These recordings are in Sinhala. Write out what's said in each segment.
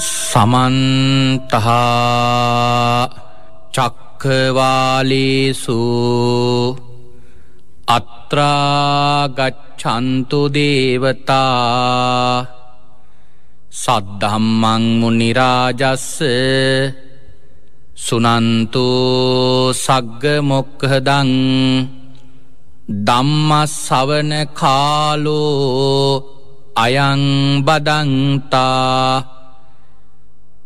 සමන්තහා චක්කවාලේසු අත්‍රාගච්චන්තු දේවතා සද්ධම්මංමු නිරාජස්ස සුනන්තු සග්ග මොක්හදං දම්ම සවන කාලෝ අයංබදන්තා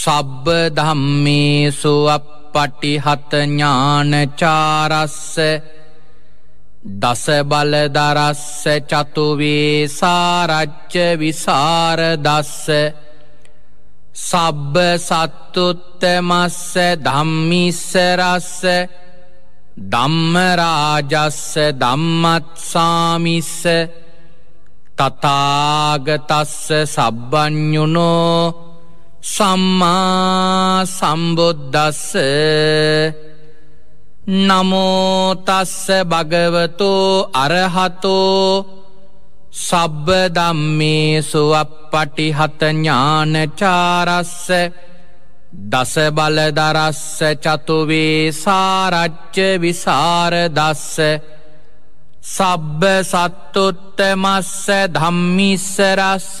සබ්බ ධම්මේසු අප්පටිහත ඥානචාරස්ස දස බලදරස්ස චතුවේසාරච්ච විසාරදස්ස සබ්බ සත්තුත්තමස්ස ධම්මිස්සරස්ස ධම්මරාජස්ස ධම්මත්සාමිස්ස තතාගතස්ස සබ්බ්ඥුනෝ සම්මා සම්බුද්ධස්ස නමෝතස්ස භගවතෝ අරහතෝ සබ්බ දම්මේසු අපපටි හතඥානචාරස්ස දස බලදරස්ස චතුවේ සාරච්ච විසාරදස්ස සබ්බ සත්තුත්ත මස්ස ධම්මිස්සරස්ස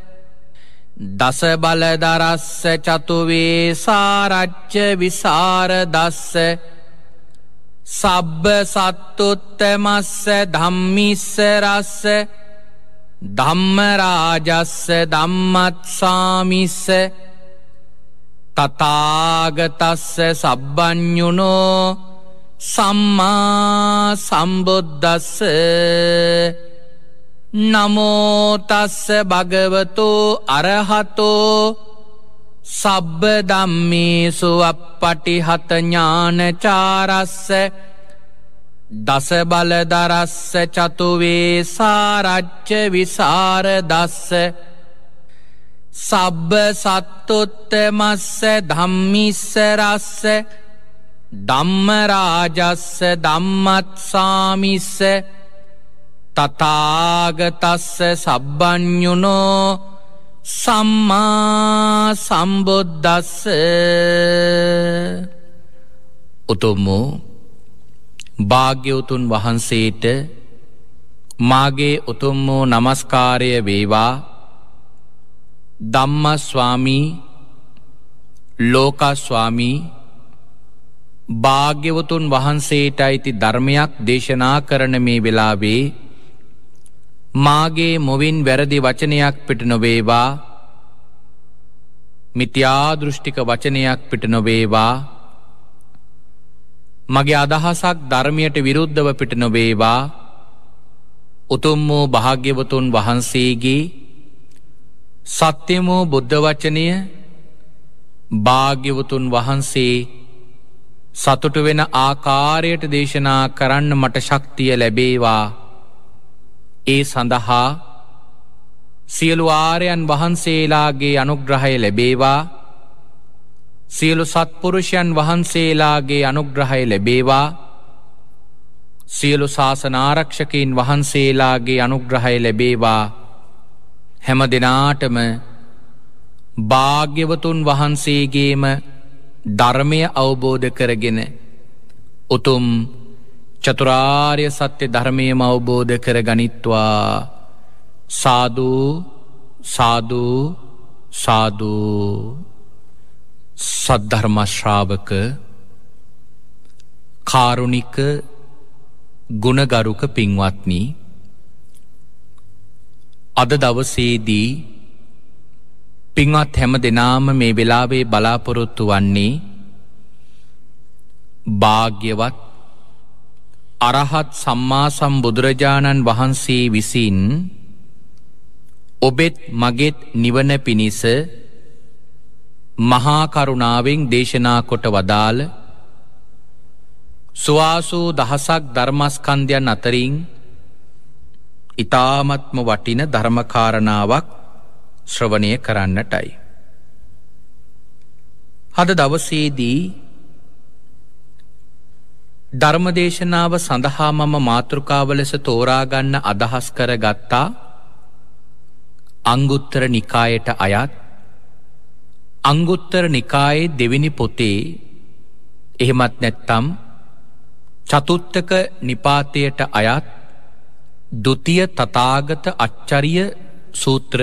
දස බලදරස්ස චතුවේ සාරච්ච විසාරදස්ස සබ්බ සත්තුත්තමස්ස ධම්මිස්සරස්ස ධම්මරාජස්ස ධම්මත්සාමිස්ස තතාගතස්ස සබ්බ්ඥුණෝ සම්මා සම්බුද්ධස්ස නමෝතස්ස භගවතෝ අරහතෝ සබ්බ දම්මේසු අපපටිහතඥානචාරස්ස දස බලදරස්ස චතුවේ සාරච්ච විසාර දස්ස සබ්බ සත්තුත්තමස්ස ධම්මිස්සරස්ස ධම්මරාජස්ස ධම්මත්සාමිස්ස තතාගතස්ස සබ්බ්ඥුනෝ සම්මා සම්බුද්ධස්ස උතුම්මෝ භාග්‍යවතුන් වහන්සේට මාගේ උතුම් වූ නමස්කාරය වේවා ධම්මස්වාමී ලෝකස්වාමී භාග්‍යවතුන් වහන්සේට අයිති ධර්මයක් දේශනා කරන මේ වෙලාවේ මාගේ මොවින් වැරදි වචනයක් පිට නොවේවා මිත්‍යාදෘෂ්ටික වචනයක් පිට නොවේවා මගේ අදහසක් ධර්මයට විරුද්ධව පිට නොවේවා උතුම් වූ භාග්‍යවතුන් වහන්සේගේ සත්‍යම වූ බුද්ධ වචනය භාග්‍යවතුන් වහන්සේ සතුටු වෙන ආකාරයට දේශනා කරන්න මට ශක්තිය ලැබේවා ඒ සඳහා සියලු ආරයන් වහන්සේලාගේ අනුග්‍රහය ලැබේවා සියලු සත්පුරුෂයන් වහන්සේලාගේ අනුග්‍රහය ලැබේවා සියලු ශාසනාරක්ෂකීන් වහන්සේලාගේ අනුග්‍රහය ලැබේවා හැම දෙනාටම භාග්‍යවතුන් වහන්සේගේම ධර්මය අවබෝධ කරගෙන උතුම් චතුරාර්ය සත්‍ය ධර්මයම අවබෝධ කර ගනිත්වා සාධූ සාධූ සාධූ සද්ධර්මශ්‍රාවක කාරුණික ගුණගරුක පින්වත්නි අද දවසේදී පින්වත් හැම දෙනාම මේ වෙලාවේ බලාපොරොත්තු වන්නේ භාග්‍යවත් අරහත් සම්මා සම්බුදුරජාණන් වහන්සේ විසින් ඔබෙත් මගෙත් නිවන පිණිස මහාකරුණාවෙන් දේශනා කොට වදාළ ස්වාසූ දහසක් ධර්මස්කන්ධයන් අතරින් ඉතාමත්ම වටින ධර්මකාරණාවක් ශ්‍රවණය කරන්නටයි. හද දවසේදී ධර්මදේශනාව සඳහා මම මාතෘකාව ලෙස තෝරාගන්න අදහස් කර ගත්තා අංගුත්තර නිකායට අයත් අංගුත්තර නිකායේ දෙවිනි පොතේ එහෙමත් නැත්තම් චතුත්තක නිපාතයට අයත් දුතිය තතාගත අච්චරිය සූත්‍ර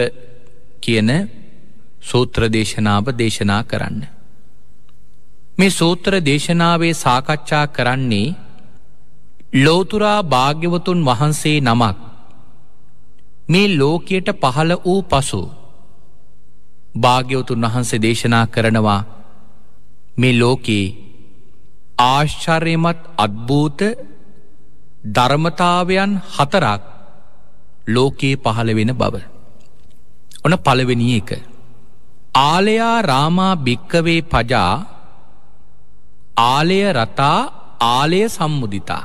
කියන සූත්‍රදේශනාව දේශනා කරන්න. මේ සූත්‍ර දේශනාවේ සාකච්ඡා කරන්නේ ලෝතුරා භාග්‍යවතුන් වහන්සේ නමක් මේ ලෝකයට පහළ වූ පසු භාග්‍යවතුන් වහන්සේ දේශනා කරනවා මේ ලෝකයේ ආශ්චර්යමත් අත්භූත ධර්මතාවයන් හතරක් ලෝකයේ පහළ වෙන බව. ඔන පළවෙනි එක. ආලයා රාමා භික්කවේ පජා ආලය රතා ආලය සම්මුදිතා.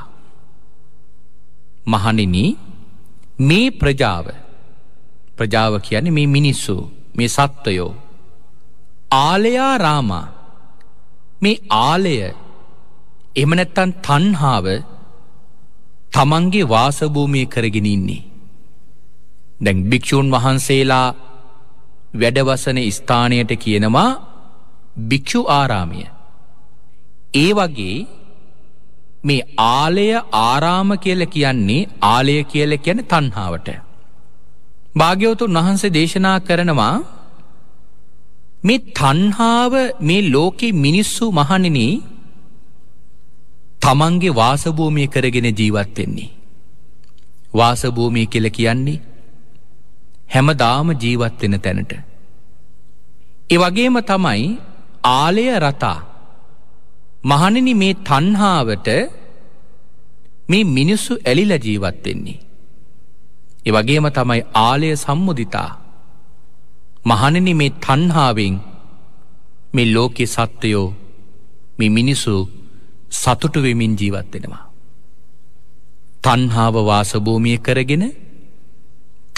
මහනින මේ ප්‍රජාව ප්‍රජාව කියන මේ මිනිස්සු මේ සත්වයෝ. ආලයා රාමා මේ ආලය එමනැත්තන් තන්හාාව තමන්ගේ වාසභූමය කරගෙන ඉන්නේ. දැන් භික්‍ෂූන් වහන්සේලා වැඩවසන ස්ථානයට කියනවා භික්‍ෂු ආරාමිය. ඒ වගේ මේ ආලය ආරාම කියල කියන්නේ ආලය කියල කියන තන්හාාවට. භාග්‍යවතුන් වහන්සේ දේශනා කරනවා මේ තන්හාාව මේ ලෝකෙ මිනිස්සු මහණෙන තමන්ගේ වාසභූමය කරගෙන ජීවත්වෙන්නේ. වාසභූමය කියල කියන්නේ හැමදාම ජීවත්වෙන තැනට. එවගේම තමයි ආලය රතා මහණෙනි මේ තණ්හාවට මේ මිනිස්සු ඇලිලා ජීවත් වෙන්නේ. ඒ වගේම තමයි ආලය සම්මුදිතා. මහණෙනි මේ තණ්හාවෙන් මේ ලෝකේ සත්වයෝ මේ මිනිසු සතුටු වෙමින් ජීවත් වෙනවා. තණ්හාව වාසභූමිය කරගෙන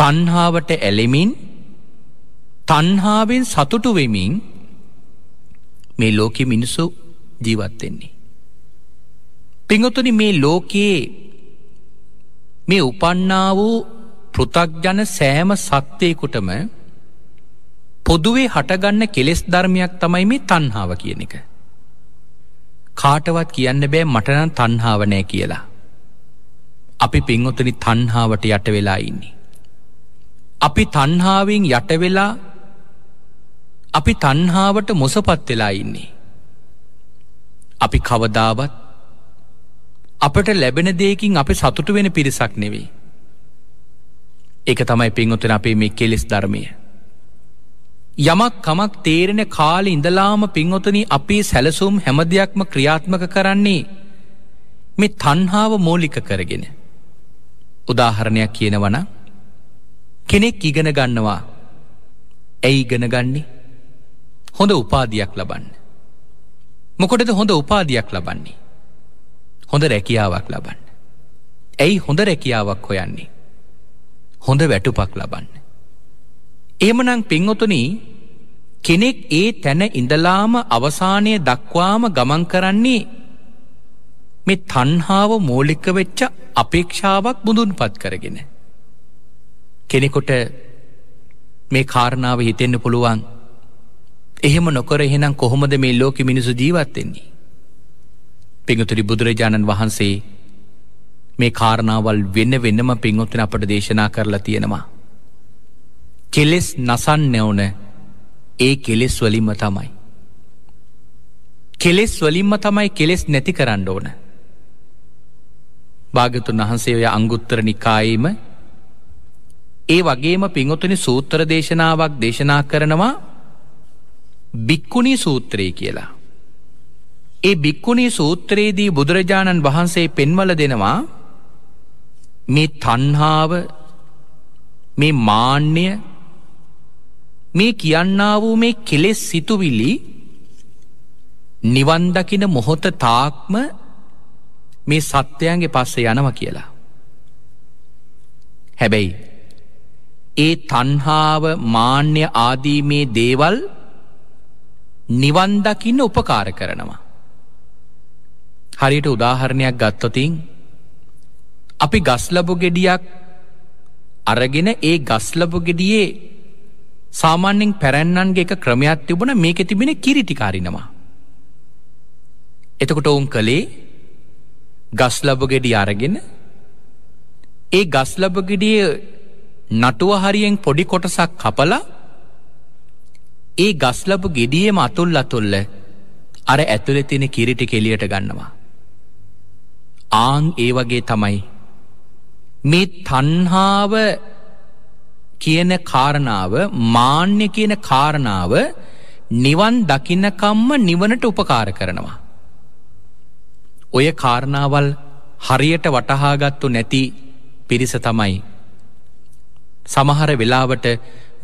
තණ්හාවට ඇලෙමින් තණ්හාවෙන් සතුටු වෙමින් මේ ලෝකෙ මිනිසු ජීවත්වෙන්නේ. පිංහතුනි මේ ලෝකයේ මේ උපන්නා වූ පෘථක්ජන සෑම සත්‍යයකුටම පොදුවේ හටගන්න කෙලෙස් ධර්මයක් තමයි මේ තන්හාාව කියන එක. කාටවත් කියන්න බෑ මටනන් තන්හාාවනෑ කියලා. අපි පින්වතනි තන්හාාවට යට වෙලා ඉන්නේ. අපි තන්හාාවෙන් යට වෙලා අපි තන්හාාවට මොසපත් වෙලා ඉන්නේ. අපි කවදාවත් අපට ලැබෙන දේකින් අපි සතුට වෙන පිරිසක් නෙවෙයි. එක තමයි පින්වතුන අපේ මේ කෙලෙස් ධර්මය. යමක් කමක් තේරෙන කාලෙ ඉඳලාම පින්වතන අපේ සැලසුම් හැම දෙයක්ම ක්‍රියාත්මක කරන්නේ මේ තන්හාාව මෝලික කරගෙන. උදාහරණයක් කියනවන කෙනෙක් ඉගෙන ගන්නවා ඇයි ඉගෙනගන්නේ හොඳ උපාධයක් ලබන්න. මොකොටද හොඳ උපාධයක් ලබන්නේ. හොඳ රැකියාවක් ලබන්න. ඇයි හොඳ රැකියාවක් හොයන්නේ. හොඳ වැටුපක් ලබන්න. ඒමනං පින්වතුනී කෙනෙක් ඒ තැන ඉඳලාම අවසානය දක්වාම ගමන් කරන්නේ මේ තන්හාාව මෝලික වෙච්ච අපේක්ෂාවක් බුදුන් පත් කරගෙන. කෙනෙකොට මේ කාරණාව හිතෙන්න පුළුවන් එහෙම නොකර එහෙනම් කොහොමද මේ ලෝක මිනිසු ජීවත්වෙෙන්නේ. පිඟතුරි බුදුරජාණන් වහන්සේ මේ කාරණාවල් වෙන්න වෙන්නම පින්වොත්තන අපට දේශනා කරලා තියෙනවා. කෙලෙස් නසන් නැවන ඒ කෙලෙස් වලින්ම තමයි. කෙලෙස් වලින්ම තමයි කෙලෙස් නැති කරන්න ඕන. භාගතුන් වහන්සේ ඔය අංගුත්තර නිකායේම ඒ වගේම පිංහොතුනි සූත්‍ර දේශනාවක් දේශනා කරනවා භික්කුණී සූත්‍රයේ කියලා. ඒ භික්කුණී සූත්‍රයේදී බුදුරජාණන් වහන්සේ පෙන්වල දෙනවා මේ තන්හාාව මේ මාන්‍ය මේ කියන්නා වූ මේ කෙලෙස් සිතුවිලි නිවන්දකින මොහොත තාක්ම මේ සත්‍යයන්ගේ පස්සේ යනව කියලා. හැබැයි ඒ තන්හාාව මාන්‍ය ආදී මේ දේවල් නිවන්දකින්න උපකාර කරනවා. හරියට උදාහරණයක් ගත්තොතින් අපි ගස්ලබු ගෙඩියක් අරගෙන ඒ ගස්ලබු ගෙඩියේ සාමාන්‍යෙන් පැරැන්නන්ගේ එක ක්‍රමයක් තිබුණ මේක තිබෙන කිරිටිකාරිනවා. එතකොට ඔවුන් කළේ ගස්ලබු ගෙඩි අරගෙන ඒ ගස්ලබ ගෙඩිය නටුව හරියෙන් පොඩි කොටසක් කපලා ඒ ගස්ලපු ගෙඩියම අතුල් අතුල්ල අර ඇතුළ තින කිරිටි කෙලියට ගන්නවා. ආං ඒ වගේ තමයි. මේ තන්හාාව කියන කාරණාව මාන්‍ය කියන කාරණාව නිවන් දකින්නකම්ම නිවනට උපකාර කරනවා. ඔය කාරණාවල් හරියට වටහාගත්තු නැති පිරිස තමයි. සමහර වෙලාවට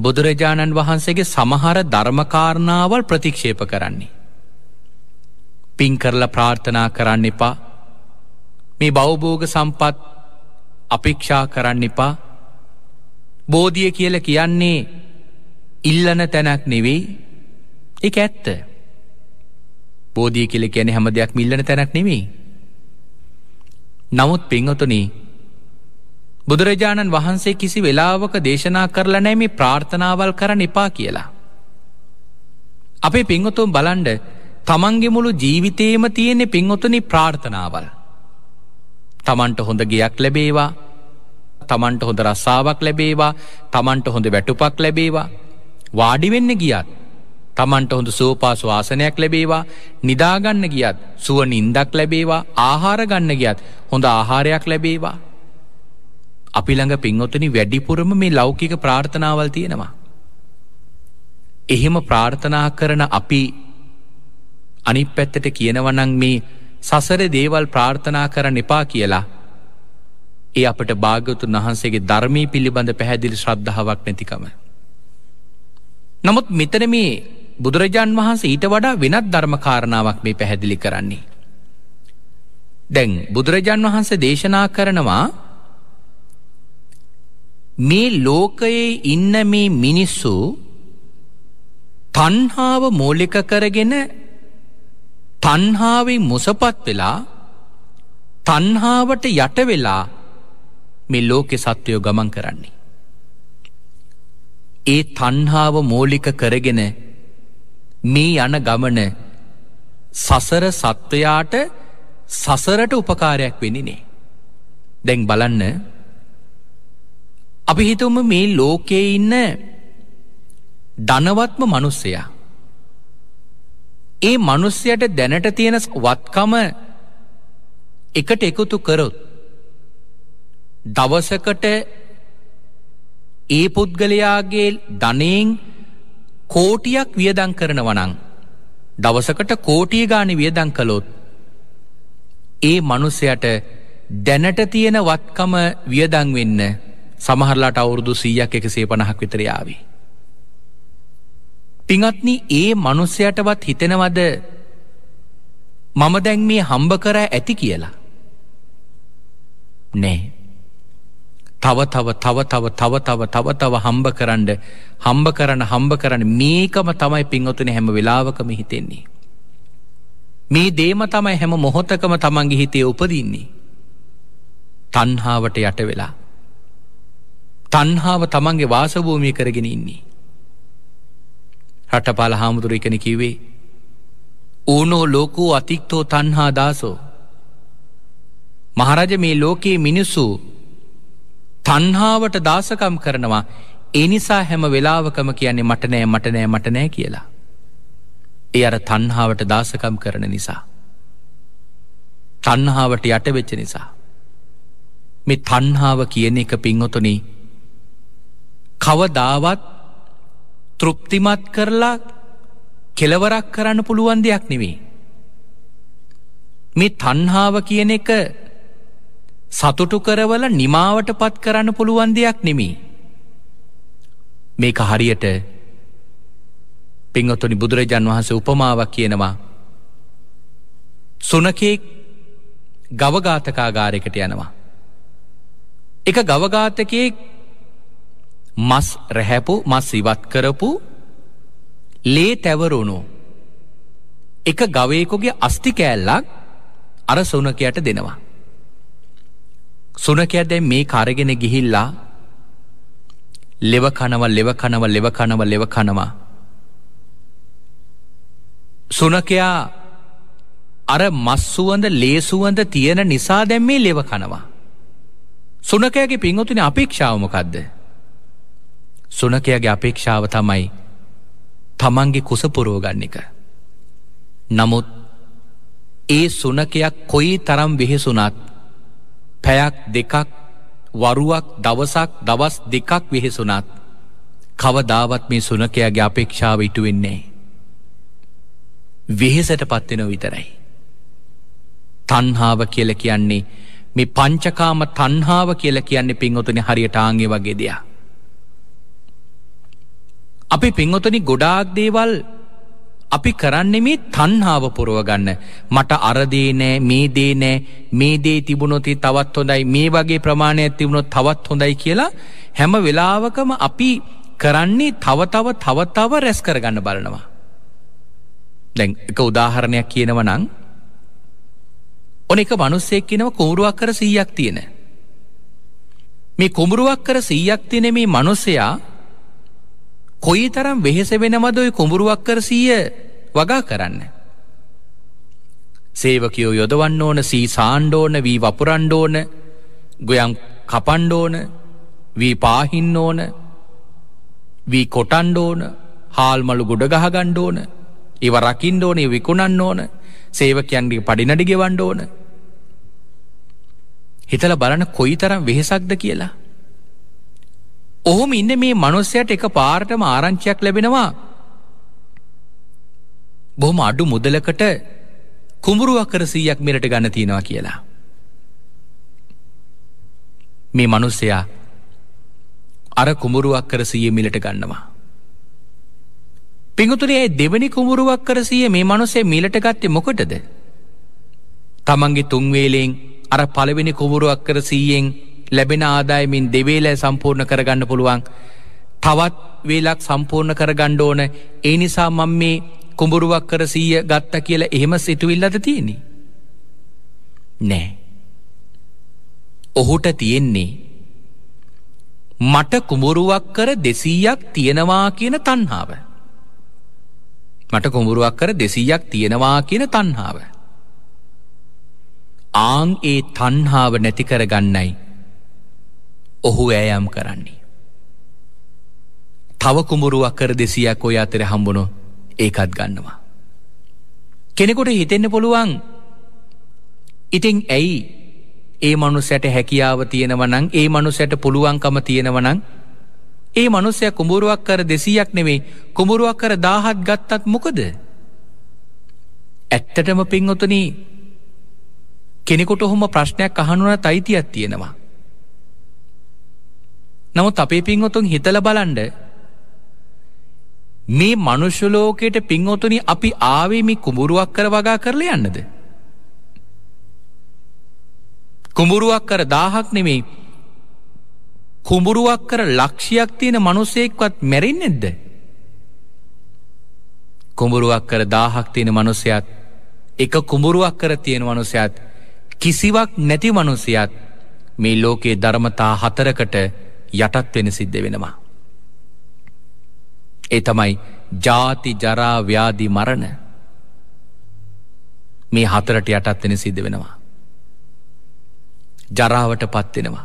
බුදුරජාණන් වහන්සේගේ සමහර ධර්මකාරණාවල් ප්‍රතික්ෂේප කරන්නේ. පින් කරල ප්‍රාර්ථනා කරන්න එපා මේ බවබෝග සම්පත් අපික්ෂා කරන්න එපා බෝධිය කියල කියන්නේ ඉල්ලන තැනක් නෙවෙයි එක ඇත්ත බෝධිය කියල කියන හැම දෙයක් මිල්ලන තැනක් නෙවෙයි නමුත් පින්වතුනී බුදුරජාණන් වහන්සේ කිසි වෙලාවක දේශනා කරලා නෑ මේ ප්‍රාර්ථනාවල් කරන එපා කියලා. අපේ පිංහොතුම් බලන්ඩ තමන්ගේ මුළු ජීවිතේම තියෙන්නේ පිංහොතුනි ප්‍රාර්ථනාවල්. තමන්ට හොඳ ගියක් ලැබේවා තමන්ට හොඳ රස්සාාවක් ලැබේවා තමන්ට හොඳ වැටුපක් ලැබේවා වාඩිවෙන්න ගියත් තමන්ට හොඳ සෝපාසු ආසනයක් ලැබේවා නිදාගන්න ගියත් සුව නින්දක් ලැබේවා ආහාරගන්න ගියත් හොඳ ආහාරයක් ලැබේවා අපි ළඟ පින්වතනි වැඩිපුරම මේ ලෞකික ප්‍රාර්ථනාවල් තියෙනවා. එහෙම ප්‍රාර්ථනා කරන අපි අනිත් පැත්තට කියනවනං මේ සසර දේවල් ප්‍රාර්ථනා කරන්න එපා කියලා ඒ අපට භාගතුන් වහන්සේගේ ධර්මී පිළිබඳ පැහැදිලි ශ්‍රද්ධාවක් නැතිකම. නමුත් මෙතන මේ බුදුරජාන් වහන්සේ ඊට වඩා වෙනත් ධර්මකාරණාවක් මේ පැහැදිලි කරන්නේ. දැන් බුදුරජාන් වහන්සේ දේශනා කරනවා මේ ලෝකයේ ඉන්න මේ මිනිස්සු තන්හාාව මෝලික කරගෙන තන්හාාවේ මුසපත් වෙලා තන්හාාවට යටවෙලා මේ ලෝකෙ සත්වයෝ ගමන් කරන්නේ. ඒ තන්හාාව මෝලික කරගෙන මේ යන ගමන සසර සත්වයාට සසරට උපකාරයක් වෙනිනේ. දැන් බලන්න අපි හිතම මේ ලෝකයේ ඉන්න ධනවත්ම මනුස්සයා. ඒ මනුස්්‍යයට දැනට තියෙන වත්කම එකට එකතු කරොත්. දවසකට ඒ පුද්ගලයාගේ ධනයෙන් කෝටියක් වියදං කරනවනං. දවසකට කෝටිය ගාන වියදං කළොත්. ඒ මනුස්සයට දැනට තියෙන වත්කම වියදං වෙන්න සමහරලාට අවුරුදු සීයක් එක සේ පණහක් විතරයාාවී. පිංහත්න ඒ මනුස්සයටවත් හිතෙනවද මම දැන් මේ හම්බ කර ඇති කියලා. නෑ. තව තව තව තව තව තව තව තව හම්බ කරන්ඩ හම්බ කරන හම්බ කරන මේකම තමයි පින්වතුන හැම වෙලාවකම හිතෙන්නේ. මේ දේම තමයි හැම මොහොතකම තමන්ගේ හිතේ උපදින්නේ. තන්හාාවට යට වෙලා. තන්හාාව තමන්ගේ වාසභූමය කරගෙන ඉන්නේ. රටපාල හාමුදුර එකන කිවේ. ඌනෝ ලෝකෝ අතික්තෝ තන්හා දාසෝ. මහරජ මේ ලෝකයේ මිනිස්සු තන්හාාවට දාසකම් කරනවා එනිසා හැම වෙලාවකම කියන්නේ මටනෑ මටනෑ මටනෑ කියලා. ඒ අර තන්හාාවට දාසකම් කරන නිසා. තන්හාාවට යටවෙච්ච නිසා. මේ තන්හාාව කියන එක පින්වතුනී කවදාවත් තෘප්තිමත් කරලා කෙලවරක් කරන්න පුළුවන් දෙයක් නෙවෙයි. මේ තන්හාාව කියන එක සතුටු කරවල නිමාවට පත් කරන්න පුළුවන් දෙයක් නෙමී. මේක හරියට පිංහතුනි බුදුරජාන් වහන්සේ උපමාවක් කියනවා. සුනකෙක් ගවඝාතකාගාරයකට යනවා. එක ගවඝාතකයෙක් මස් රැහැපු මස් ඉවත් කරපු ලේ තැවරුණු එක ගවයකුගේ අස්ති කෑල්ලක් අර සුනකයට දෙනවා. සුනකයට දැ මේ කරගෙන ගිහිල්ලා ලෙව කනව ලෙව කනව ලෙව කනව ලෙව කනවා. සුනකයා අර මස්සුවඳ ලේසුවඳ තියෙන නිසා දැම් මේ ලෙව කනවා. සුනකයගේ පින්වතුන අපේක්ෂාවමකක්ද. සුනකයාගේ අපේක්ෂාව තමයි තමන්ගේ කුස පුරෝගන්න එක. නමුත් ඒ සුනකයක් කොයි තරම් වෙහෙසුනත් පැයක් දෙකක් වරුවක් දවසක් දවස් දෙකක් වෙහෙසුනත් කවදාවත් මේ සුනකයාගේ අපේක්ෂාව ඉටුවෙන්නේ. වෙහෙසට පත්වෙන විතරයි. තන්හාාව කියල කියන්නේ මේ පංචකාම තන්හාාව කියල කියන්නේ පින්වතුනි හරියටාන්ගේ වගේ දෙයක්. අපි පින්වතනි ගොඩාක් දේවල් අපි කරන්න මේ තන්හාාව පුරුවගන්න මට අරදේ නෑ මේ දේ නෑ මේ දේ තිබුණොති තවත් හොඳයි මේ වගේ ප්‍රමාණයක් තිබුණොත් තවත් හොඳයි කියලා හැම වෙලාවකම අපි කරන්නේ තවතව තවතාව රැස් කරගන්න බලනවා. දැන් එක උදාහරණයක් කියනව නං ඔන එක මනුස්සෙක් කියනව කෝරුවක් කර සීයක් තියෙන. මේ කුමරුවක් කර සීයක් තියෙන මේ මනුස්සයා කොයි තරම් වෙහෙස වෙනවද ඔය කුඹුරුවක් කර සීය වගා කරන්න. සේවකයෝ යොදවන්න ඕන සී සාණ්ඩෝන වී වපුරණ්ඩෝන ගොයම් කපණ්ඩෝන වී පාහින්න ඕන වී කොටන්්ඩෝන හාල්මලු ගොඩ ගහගණ්ඩෝන ඉව රකින්ඩෝනේ විකුණන්න ඕන සේවකයන්ගේ පඩිනඩි ගෙවන්ඩ ඕන හිතල බලන කොයි තරම් වෙහෙසක්ද කියලා ඔහොම ඉන්න මේ මනුස්සයට එක පාරටම ආරංචියක් ලැබෙනවා බොහොම අඩු මුදලකට කුඹුරුවක් කර සීයක් මෙරට ගන්න තියෙනවා කියලා. මේ මනුස්සයා අර කුඹුරුවක් කර සීය මිලට ගන්නවා. පිඟුතුරේ ඇයි දෙවනි කුඹුරුවක් කර සීය මේ මනුස්සේ මිලට ගත්තේ මොකටද? තමන්ගේ තුන්වේලෙන් අර පළවෙනි කුඹුරුවක් කර සීයෙන් ලැබෙන ආදායමින් දෙවේලෑ සම්පූර්ණ කරගන්න පුළුවන්. තවත් වේලක් සම්පූර්ණ කරගණ්ඩ ඕන ඒ නිසා මං මේ කුඹුරුවක් කර සීය ගත්ත කියලා එහෙම සිතුවිල්ලද තියෙනෙ. නෑ. ඔහුට තියෙන්නේ. මට කුඹුරුවක් කර දෙසීයක් තියෙනවා කියන තන්හාාව. මට කුඹුරුවක් කර දෙසීයක් තියෙනවා කියන තන්හාාව. ආං ඒ තන්හාාව නැති කරගන්නයි. ඔහු ඇයම් කරන්නේ. තවකුමුරු අකර දෙසියක් ඔය අතර හම්බුණෝ ඒකත් ගන්නවා. කෙනෙකොට හිතෙන්න පුළුවන් ඉතිං ඇයි ඒ මනු සැට හැකියාව තියෙනවනං ඒ මනු සැට පුළුවන්කම තියෙනවනං ඒ මනුස්සය කුඹුරුවක් කර දෙසීයක් නෙවේ කුඹුරුවක් කර දාහත් ගත්තත් මොකද ඇත්තටම පින්වතුනී කෙනෙකොට හොම ප්‍රශ්නයක් අහනුවන තයිතියක් තියෙනවා නමුත් අපේ පින්වතුන් හිතල බලන්ඩ මේ මනුෂ්‍යලෝකයට පින්වතුනි අපි ආවේ මේ කුඹුරුවක් කර වගා කරල යන්නද. කුඹුරුවක් කර දාහක් නෙමෙයි කුඹුරුවක් කර ලක්ෂයක් තියෙන මනුස්සයෙක්වත් මැරෙන් එෙද්ද. කුඹුරුවක් කර දාහක් තියෙන මනුස්සයත් එක කුඹුරුවක් කර තියෙන මනුසයත් කිසිවක් නැති මනුසයත් මේ ලෝකයේ ධර්මතා හතරකට යටත් වෙන සිද්ධ වෙනවා. ඒ තමයි ජාති ජරාව්‍යාදි මරණ මේ හතරට යටත් වෙන සිද්ධ වෙනවා. ජරාවට පත්වෙනවා.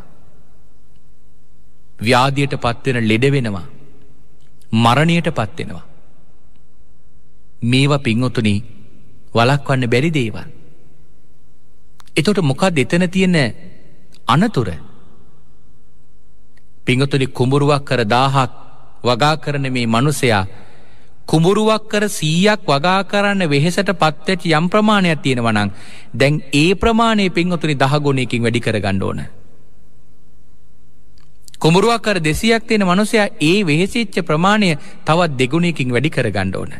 ව්‍යාදියට පත්වෙන ලෙඩ වෙනවා. මරණයට පත්වෙනවා. මේවා පිංවතුනි වලක්වන්න බැරි දේවල්. එතොට මොකක් දෙතන තියෙන අනතුර පිංහතුනි කුඹුරුවක් කර දාහක් වගා කරන මේ මනුසයා කුඹුරුවක් කර සීයක් වගා කරන්න වෙහෙසට පත්වැච යම් ප්‍රමාණයක් තියෙනවනං දැන් ඒ ප්‍රමාණය පිංහතුනි දහගුණයකින් වැඩි කර ගණ්ඩෝන. කුමරුවක් කර දෙසියක් තියෙන මනුසයා ඒ වෙහෙසිච්ච ප්‍රමාණය තවත් දෙගුණයකින් වැඩි කර ගණ්ඩෝන.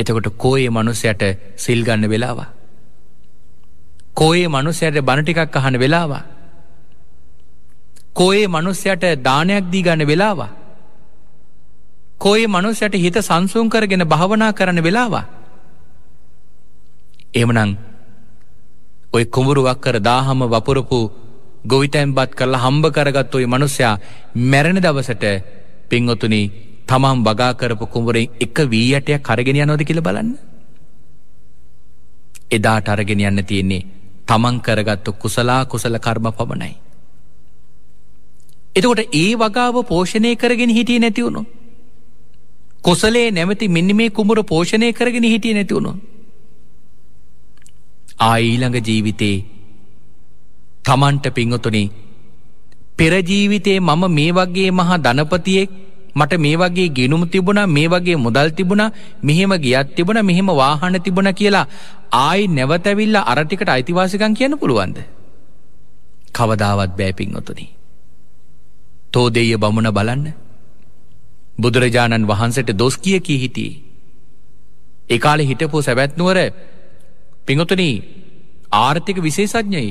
එතකොට කෝයේ මනුස්සයට සිල්ගන්න වෙලාවා. කෝයේ මනුසයට බණටිකක් අහන වෙලාවා. කෝයේ මනුස්්‍යයට දානයක් දී ගන්න වෙලාවා. කෝයේ මනුස්්‍යයට හිත සංසුන් කරගෙන භාවනා කරන වෙලාවා. එමනං ඔය කුමරුවක් කර දාහම වපුරපු ගොවිතැන් බත් කරලා හම්බ කරගත් ඔයි මනුස්්‍යයා මැරණ දවසට පින්වතුනි තමම් වගාකරපු කුමරෙන් එක වීයටය කරගෙන යනොද කියල බලන්න. එදාට අරගෙන යන්න තියෙන්නේ තමන් කරගත්තු කුසලා කුසල කර්ම පමණයි. එතකොට ඒ වගාව පෝෂණය කරගෙන හිටිය නැතිවුණු. කොසලේ නැමති මෙන්න මේ කුමර පෝෂණය කරගෙන හිටිය නැතිවුණු. ආයිළඟ ජීවිතේ තමන්ට පිංහතුනේ පෙරජීවිතේ මම මේ වගේ මහා ධනපතියෙක් මට මේ වගේ ගෙනුම් තිබුණා මේ වගේ මුදල් තිබුණා මෙහෙම ගියත් තිබුණ මෙහෙම වාහන තිබුණ කියලා ආයි නැවතැවිල්ල අරටිකට අයිතිවාසිකන් කියන්න පුළුවන්ද. කවදාවත් බෑපින් ඔතුනිි. තෝදේය බමුණ බලන්න බුදුරජාණන් වහන්සට දොස් කිය කී හිටියේ. එකාලෙ හිටපු සැබැත්නුවර පිඟොතන ආර්ථික විශේෂඥයි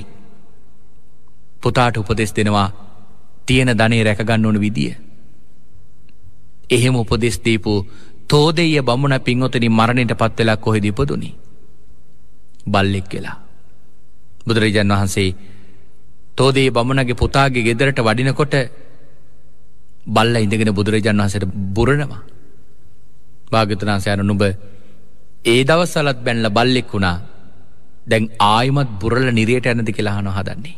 පුතාට උපදෙස් දෙනවා තියෙන ධනේ රැකගන්න ඕන විදිිය. එහෙම උපදෙස්තීපු තෝදෙය බමුණ පින්වතනි මරණයට පත්වෙලා කොහෙදිපදුනි. බල්ලෙක් වෙලා. බුදුරජන් වහන්සේ තෝදේ බමුණගේ පුතාගේ ගෙදරට වඩිනකොට බල්ල ඉඳගෙන බුදුරජන් වහසට බුරනවා. භාගතනාසයන නුඹ ඒ දවසලත් බැන්ල බල්ලෙක් වුණා දැන් ආයමත් බුරල නිරයට ඇනති කෙලාහන හදන්නේ.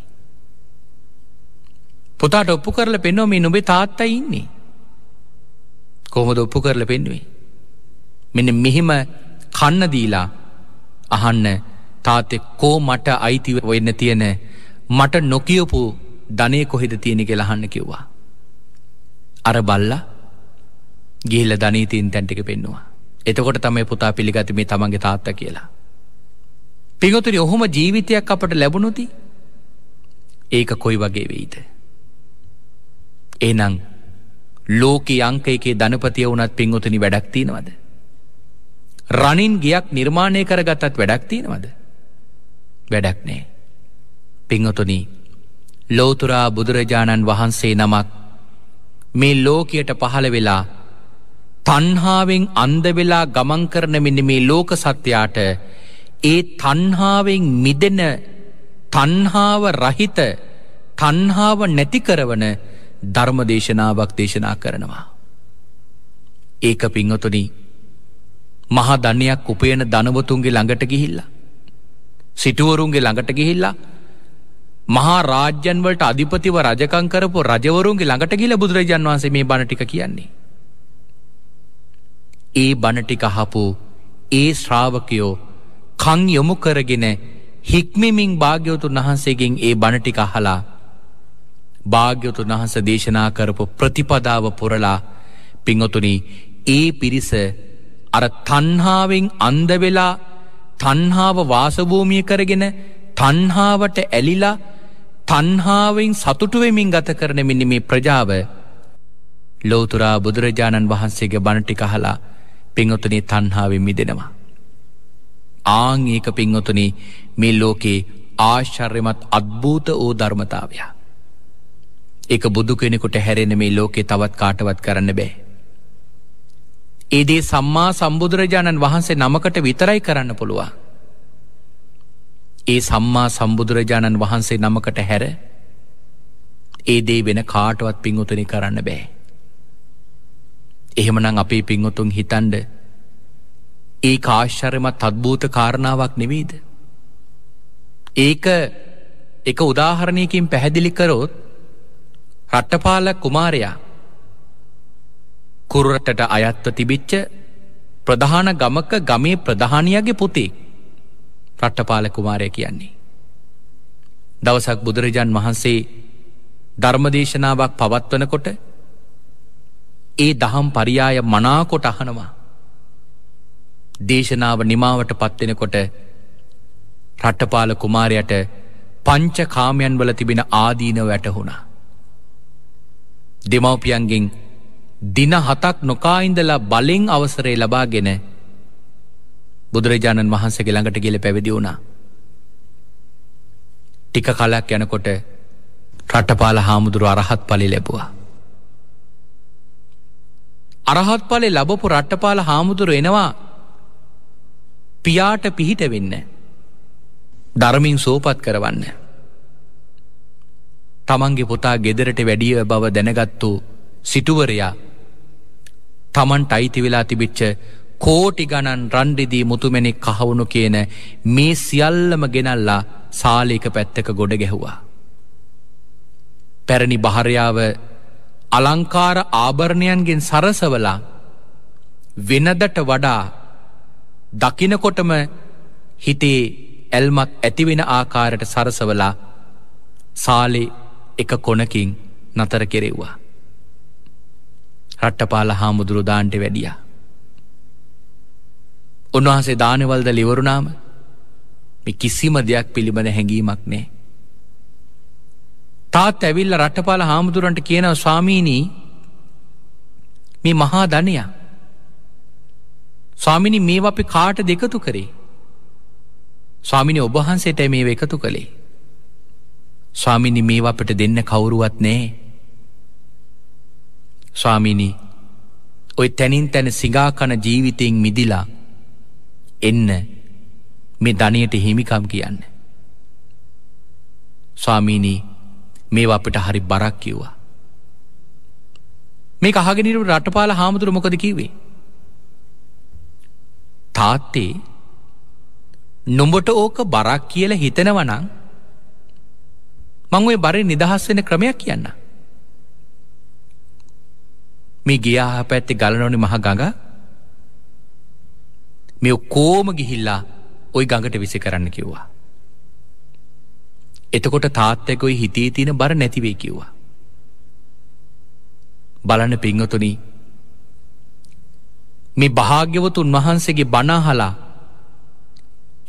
පුතාට ඔප්පු කරල පෙන්නොම නොබේ තාත්තා ඉන්නේ. කොහොමද ඔප්පු කරල පෙන්නුවේ. මෙන මෙහෙම කන්න දීලා අහන්න තාතෙ කෝ මට අයිතිව වෙන්න තියෙන මට නොකියපු ධනය කොහෙද තියෙනෙ කෙලාහන්න කිව්වා. අර බල්ලා ගිහිල්ල ධනීතින් තැන්ටික පෙන්නවා. එතකොට තමයි පුතා පිළිගත මේ තමන්ගේ තාත්ත කියලා. පිගතුරි ඔහොම ජීවිතයක් අපට ලැබුණොති ඒක කොයි වගේ වෙයිද. ඒනං ලෝක අංක එකේ ධනපතිය වුනත් පින්ගොතනි වැඩක්තිනවද. රනින් ගියක් නිර්මාණය කරගතත් වැඩක්තිනවද. වැඩක් නෑ. පිංහතුනී ලෝතුරා බුදුරජාණන් වහන්සේ නමක් මේ ලෝකයට පහළ වෙලා තන්හාාවෙන් අන්දවෙලා ගමන් කරන මෙන මේ ලෝක සත්‍යයාට ඒ තන්හාාවෙන් මිදෙන තන්හාාව රහිත තන්හාාව නැති කරවන ධර්මදේශනාවක් දේශනා කරනවා. ඒක පිංහතුනි මහා ධනයක් උපයන ධනවතුන්ගේ ළඟට ගිහිල්ලා. සිටුවරුන්ගේ ළඟට ගිහිල්ලා මහා රාජ්‍යන් වලට අධිපතිව රජකං කරපු රජවරුන්ගේ ළඟට ගිල බුදුරජාන් වහන්සේ මේ බණටික කියන්නේ. ඒ බණටික හපු ඒ ශ්‍රාවකයෝ කං යොමු කරගෙන හික්මිමින් භාග්‍යවතුන් වහන්සේගෙන් ඒ බණටික අහලා භාග්‍යවතුන් වහන්ස දේශනා කරපු ප්‍රතිපදාව පුරලා පිංහොතුනි ඒ පිරිස අර තන්හාාවෙන් අන්දවෙලා තන්හාාව වාසභූමිය කරගෙන තන්හාාවට ඇලිලා තන්හාාවෙන් සතුටුවමින් ගත කරන මිනිමේ ප්‍රජාව ලෝතුරා බුදුරජාණන් වහන්සේගේ බණටි කහලා පිංවතුනේ තන්හාාවෙන් මිදෙනවා. ආං ඒක පිංවතුනේ මේ ලෝකේ ආශ්චර්යමත් අත්භූත වූ ධර්මතාවයා. එක බුදු කෙනෙකුට හැරෙන මේ ලෝකේ තවත් කාටවත් කරන්න බෑ. ඒදේ සම්මා සම්බුදුරජාණන් වහන්සේ නමකට විතරයි කරන්න පුළුවන්. ඒ සම්මා සම්බුදුරජාණන් වහන්සේ නමකට හැර ඒ දේ වෙන කාටවත් පින්වතුනි කරන්න බෑ. එහෙමනම් අපේ පින්වතුන් හිතන්ඩ ඒ කාශ්චරම තත්භූත කාරණාවක් නෙවීද. ඒක එක උදාහරණයකින් පැහැදිලි කරොත් රට්ටපාල කුමාරයා කුරටට අයත්ව තිබිච්ච ප්‍රධාන ගමක ගමේ ප්‍රධානයගේ පුතෙක් රට්ටපාල කුමාරය කියන්නේ. දවසක් බුදුරජාන් වහන්සේ ධර්මදේශනාවක් පවත්වනකොට ඒ දහම් පරියාය මනාකොට අහනවා. දේශනාව නිමාවට පත්වෙනකොට රට්ටපාල කුමාරයට පංච කාමයන් වල තිබෙන ආදීන වැටහුණා. දෙමවපියන්ගෙන් දින හතක් නොකායින්දලා බලෙන් අවසරේ ලබාගෙන බුදුරජාණන් වහන්සගේ ළඟට ගිල පැවිදි වුණා. ටික කලක් යනකොට රටපාල හාමුදුරු අරහත් පලි ලැබවා. අරහත් පලේ ලබපු රට්ටපාල හාමුදුරු එනවා පියාට පිහිට වෙන්න. ධර්මින් සෝපත් කරවන්න. තමන්ගේ පුතා ගෙදරට වැඩිය බව දැනගත්තු සිටුවරයා තමන්ට අයිති වෙලා තිබිච්ච කෝටි ගණන් රන්ඩිදී මුතුමැනෙක් කහවුණු කියන මේ සියල්ලම ගෙනල්ලා සාලේක පැත්තක ගොඩ ගැහුවා. පැරණි භාරයාව අලංකාර ආභරණයන්ගෙන් සරසවලා වෙනදට වඩා දකිනකොටම හිතේ ඇල්මක් ඇතිවෙන ආකාරයට සරසවලා සාලේ එක කොනකින් නතර කෙරෙව්වා. රට්ටපාල හාමුදුරුදාන්ට වැඩියා. උන්වහන්සේ දානවල්ද ලිවරුණාම කිසිම දෙයක් පිළිබඳ හැඟීමක් නෑ. තාත් ඇවිල්ල රටපාල හාමුදුරන්ට කියනව ස්වාමීණී මේ මහා ධනයා. ස්වාමිනි මේ අපි කාට දෙකතු කරේ. ස්වාමිනි ඔබහන්සේට මේ එකතු කළේ. ස්වාමිනි මේ අපට දෙන්න කවුරුවත් නෑ. ස්වාමිනි ඔය තැනින් තැන සිගාකන ජීවිතයෙන් මිදිලා එන්න මේ ධනයට හිමිකම් කියන්න. ස්වාමීනී මේ අපට හරි බරක් කිව්වා. මේ අහගෙනරු රටපාල හාමුදුර මොකද කිවේ. තාත්තේ නොඹට ඕක බරක් කියල හිතනවනං මං ඔය බරි නිදහස්වෙන ක්‍රමයක් කියන්න. මේ ගියාහ පැත්තේ ගලනොනි මහ ගඟ මෙ ඔක්කෝම ගිහිල්ලා ඔයි ගඟට විසි කරන්න කිව්වා. එතකොට තාත්තැකොයි හිතේ තියෙන බර නැතිවේ කිව්වා. බලන පිංහතුනි මේ භාග්‍යවතුන් වහන්සේගේ බනාහලා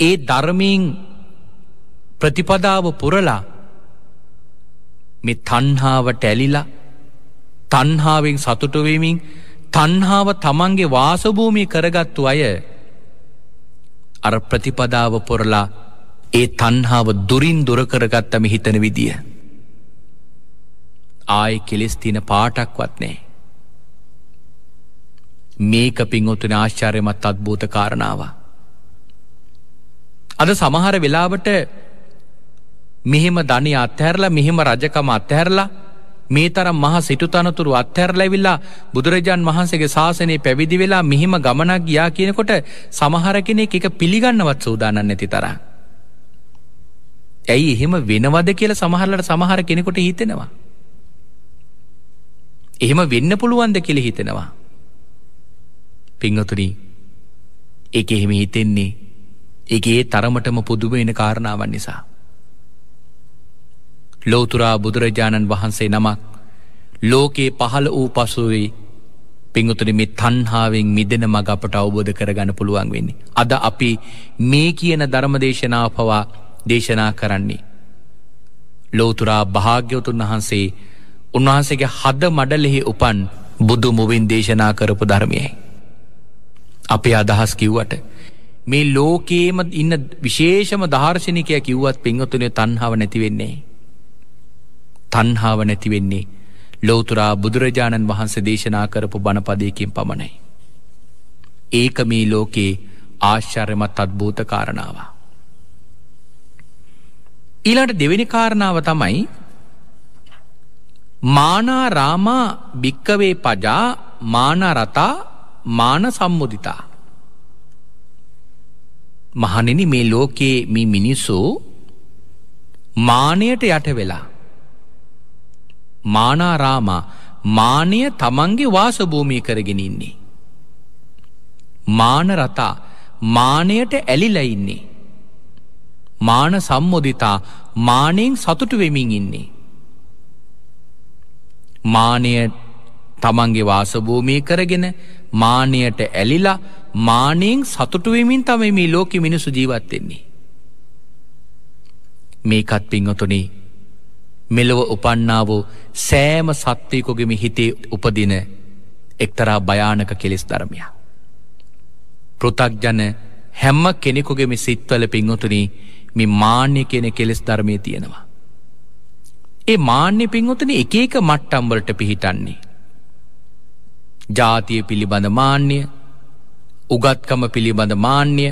ඒ ධර්මීන් ප්‍රතිපදාව පුරලා මේ තන්හාාව ටැලිලා තන්හාාවෙන් සතුටුවමින් තන්හාාව තමන්ගේ වාසභූමි කරගත්තු අය අර ප්‍රතිපදාව පොරලා ඒ තන්හාාව දුරින් දුරකරගත්තම හිතන විදිිය. ආය කෙලෙස් තින පාටක්වත් නෑ. මේක පින්ඔතුන ආශ්චාරයමත් අත්භූත කාරණාවා. අද සමහර වෙලාවට මෙහෙම ධනි අත්හැරලා මෙහෙම රජකම අත්හැරලා මේ තරම් මහ සිටුතනතුරු අත්හැරලැවිල්ලා බුදුරජාන් වහන්සේගේ ශාසනය පැවිදි වෙලා මෙහිම ගමනක් ගියා කියනකොට සමහර කෙනෙක් එක පිළිගන්නවත් සූදානන් නැති තර. ඇයි එහෙම වෙනවද කියල සමහරලට සමහර කෙනෙකොට හිතෙනවා. එහෙම වෙන්න පුළුවන්ද කෙළි හිතෙනවා. පිංහතුරී එක එහෙම හිතෙන්නේ එකඒ තරමටම පුදුම එන කාරණාවන් නිසා. ලෝතුරා බුදුරජාණන් වහන්සේ නමක් ලෝකයේ පහළ වූ පසුවේ පිංගුතුනි මේ තන්හාාවෙන් මිදෙන මඟ අපට අවබෝධ කරගන්න පුළුවන් වෙන්නේ. අද අපි මේ කියන ධර්මදේශනා පවා දේශනා කරන්නේ. ලෝතුරා භාග්‍යවතුන් වහන්සේ උන්වහන්සේගේ හද මඩලෙහි උපන් බුදු මුවින් දේශනා කරපු ධර්මයයි. අපේ අදහස් කිව්වට මේ ලෝකේම ඉන්න විශේෂම ධාර්ශනිකය කිව්වත් පින්වතුනේ තන්හාව නැතිවෙන්නේ. තන්හාාව නැතිවෙන්නේ ලෝතුරා බුදුරජාණන් වහන්ස දේශනා කරපු බණපදයකින් පමණයි. ඒක මේ ලෝකයේ ආශ්චර්යමත් අත්භූත කාරණාව. ඊළට දෙවෙනි කාරණාව තමයි මානාරාමා භික්කවේ පජා මානරතා මාන සම්මුදිතා. මහනෙන මේ ලෝකයේ මේ මිනිස්සු මානයට යට වෙලා මානාරාමා මානය තමන්ගේ වාසභූමී කරගෙන ඉන්නේ. මාන රතා මානයට ඇලිලා ඉන්නේ. මාන සම්මුදිතා මානයෙන් සතුටු වෙමින් ඉන්නේ. මානය තමන්ගේ වාසභූමී කරගෙන මානයට ඇලිලා මානයෙන් සතුටුවමින් තමයි මේ ලෝකෙ මිනිසු ජීවත්වෙන්නේ. මේකත් පින්වතුනේ මෙලොව උපන්නා වූ සෑම සත්වයකුගෙම හිතේ උපදින එක්තරා භයානක කෙලෙස් ධර්මයා. පෘතක්ජන හැම්ම කෙනෙකුගෙම සිත්වල පින්වතුනී මේ මාන්‍ය කියන කෙලෙස් ධර්මය තියෙනවා. ඒ මාන්‍ය පින්වතන එක එක මට්ටම්වලට පිහිටන්නේ. ජාතිය පිළිබඳ මාන්‍ය උගත්කම පිළිබඳ මාන්‍ය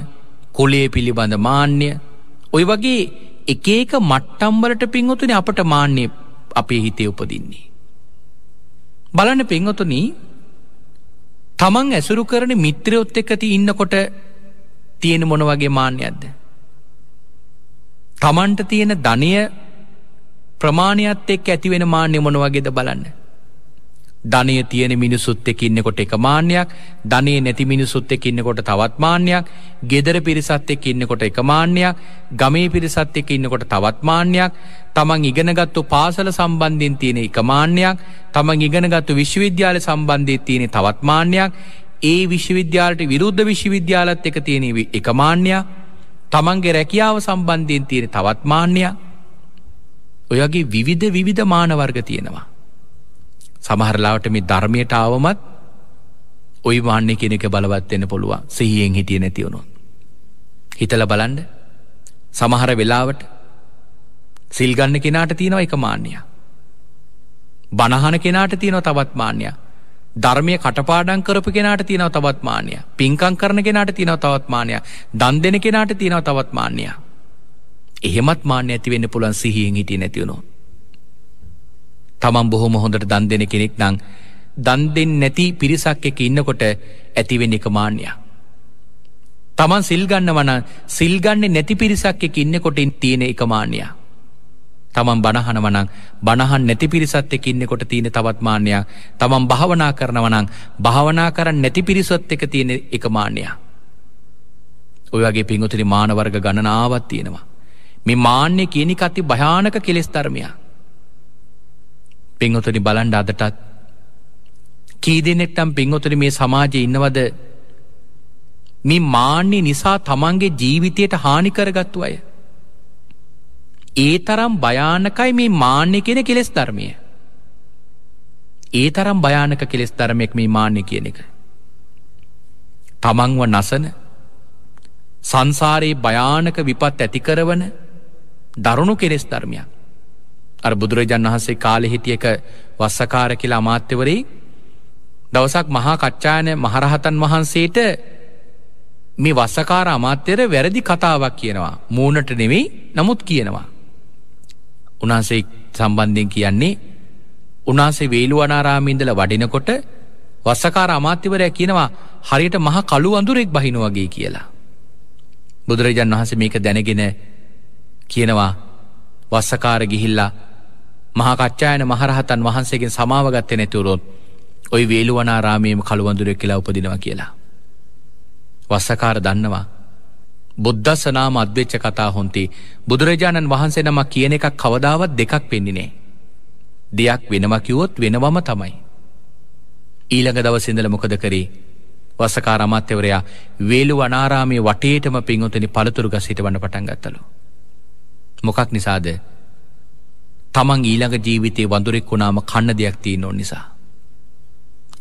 කුලේ පිළිබඳ මාන්‍ය ඔය වගේ එක එක මට්ටම්බලට පින්වතුනි අපට මාන්‍යය අපේ හිතය උපදින්නේ. බලන පින්වතුන තමන් ඇසුරු කරන මිත්‍රයොත් එකති ඉන්නකොට තියෙන මොන වගේ මාන්‍යයක්ද. තමන්ට තියෙන ධනය ප්‍රමාණයත් එක් ඇතිවෙන මාන්‍ය මොන වගේද බලන්න. ධනය තියෙන මිනිසුත් එකින්නකොට එක මාන්‍යයක් ධනේ නැති මිනිසුත් එකින්නකොට තවත් මාන්‍යයක් ගෙදර පිරිසත් එකින්නකොට එක මාන්‍යයක් ගමේ පිරිසත් එකින්නකොට තවත් මාන්‍යයක් තමන් ඉගෙනගත්තු පාසල සම්බන්ධින් තියෙන එක මාන්‍යයක් තමන් ඉගෙනගත්තු විශ්වවිද්‍යාල සම්බන්ධය තියෙන තවත් මාන්‍යයක් ඒ විශ්වවිද්‍යාලට විරුද්ධ විශ්වවිද්‍යාලත් එක තියෙන එක මාන්‍යයක් තමන්ගේ රැකියාව සම්බන්ධයෙන් තියෙන තවත් මාන්‍යයක් ඔයගේ විවිධ විවිධ මානවර්ග තියෙනවා සමහරලාවට මේ ධර්මයට ආවමත් ඔය වාන්නේ කෙනෙක බලවත්වෙන්න පුළුවන් සහියෙන් හිටිය නැතිවුණු. හිතල බලන්ඩ සමහර වෙලාවට සිල්ගන්න කෙනාට තියෙනව එක මාන්‍යය. බණහන කෙනාට තියෙනව තවත් මාන්‍යය. ධර්මය කටපාඩන් කරපු කෙනාට තියෙනව තවත් මාන්‍යය. පින්කං කරන කෙනාට තියෙනව තවත් මාන්‍යය. දන් දෙෙන කෙනාට තියෙනව තවත් මාන්‍යය. එහෙමත් මාන්‍ය ඇතිවෙන්න පුළන් සිහියෙන් හිටිය නැතිවුණු. තමන් බොහොම හොඳට දන් දෙෙන කෙනෙක් නං දන් දෙෙන් නැති පිරිසක් එක ඉන්නකොට ඇතිවෙන් එක මාන්‍යයා. තමන් සිල්ගන්න වන සිල්ගන්නේ නැති පිරිසක් එක ඉන්නකොටින් තියෙන එක මාන්‍යයා. තමන් බණහන වනං බණහන් නැති පිරිසත් එක ඉන්නෙකොට තියෙන තවත් මාන්‍යයා තමන් භාවනා කරනවනං භාවනා කරන්න නැති පිරිසොත් එක තියෙන එක මාන්‍යයා. ඔයගේ පින්ගොතුරි මානවර්ග ගණනාවත් තියෙනවා. මේ මාන්‍ය කියනි කති භයානක කෙලෙස් ධර්මයා. පිංහොතුනි බලන්ඩ අදටත් කීදෙනෙක්ටම් පිංහොතුරි මේ සමාජය ඉන්නවද මේ මාන්‍ය නිසා තමන්ගේ ජීවිතයට හානි කරගත්තු අය. ඒ තරම් භයානකයි මේ මාන්‍ය කෙන කෙලෙස් ධර්මය. ඒ තරම් භයානක කෙලෙස් ධර්මයෙක් මේ මාන්‍ය කියන එක. තමන්ව නසන සංසාරයේ භයානක විපත් ඇතිකරවන දරුණු කෙලෙස් ධර්මයක්. අර බුදුරජන් වහන්සේ කාලෙ හිටියක වස්සකාර කියලා අමාත්‍යවරේ දවසක් මහා කච්ඡායන මහරහතන් වහන්සේට මේ වස්සකාර අමාත්‍යර වැරදි කතාවක් කියනවා මූනට නෙවෙයි නමුත් කියනවා. උනාසේ සම්බන්ධයෙන් කියන්නේ උනාසේ වේලු අනාරාමීන්දල වඩිනකොට වස්සකාර අමාත්‍යවරය කියනවා හරියට මහ කළු අඳුරෙක් බහිනවගේ කියලා. බුදුරජන් වහස මේක දැනගෙන කියනවා වස්සකාර ගිහිල්ලා මහාකච්ඡායන මහරහතන් වහන්සේගෙන් සමාවගත්ත නැතුවරොත් ඔයි වේලුවනාරාමීම කළුවඳුරෙක් කියලා උපදිනවා කියලා. වස්සකාර දන්නවා. බුද්ධසනාම අධ්‍යච්ච කතා හොන්ති බුදුරජාණන් වහන්සේ නම කියන එකක් කවදාවත් දෙකක් පෙන්ඩිනේ. දෙයක් වෙනවකිවොත් වෙනවම තමයි. ඊළඟ දවසිඳල මොකද කරේ වසකා රමත්‍යවරයා වේලු වනාරාමේ වටේටම පින්වතනි පළතුරු ගසහිට වන්න පටන්ගත්තලු. මොකක් නිසාද තමන් ඊළඟ ජීවිතය වඳුරෙක් වුණාම කන්න දෙයක් තියෙනොන් නිසා.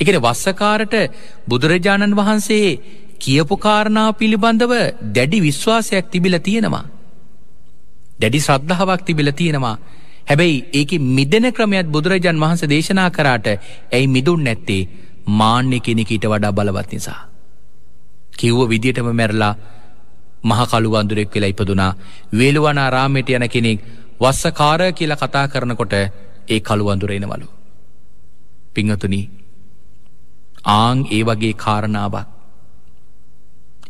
එකන වස්සකාරට බුදුරජාණන් වහන්සේ කියපු කාරණා පිළිබඳව දැඩි විශ්වාසයක් තිබිල තියෙනවා. දැඩි සද්ධාවක් තිබිල තියෙනවා. හැබැයි ඒක මිදෙන ක්‍රමයත් බුදුරජන් වහන්ස දේශනා කරාට ඇයි මිදුන් නැත්තේ මාන්‍ය කෙනෙකීට වඩා බලවත් නිසා. කිව්ව විදිටම මැරලා මහකළුවන්දුරෙක් වෙලා ඉපදුනා වේළුවනා රාමයට යන කෙනෙක් වස්සකාර කියලා කතා කරනකොට ඒ කළු අඳුරෙනවලු. පිංහතුනී ආං ඒ වගේ කාරණාවක්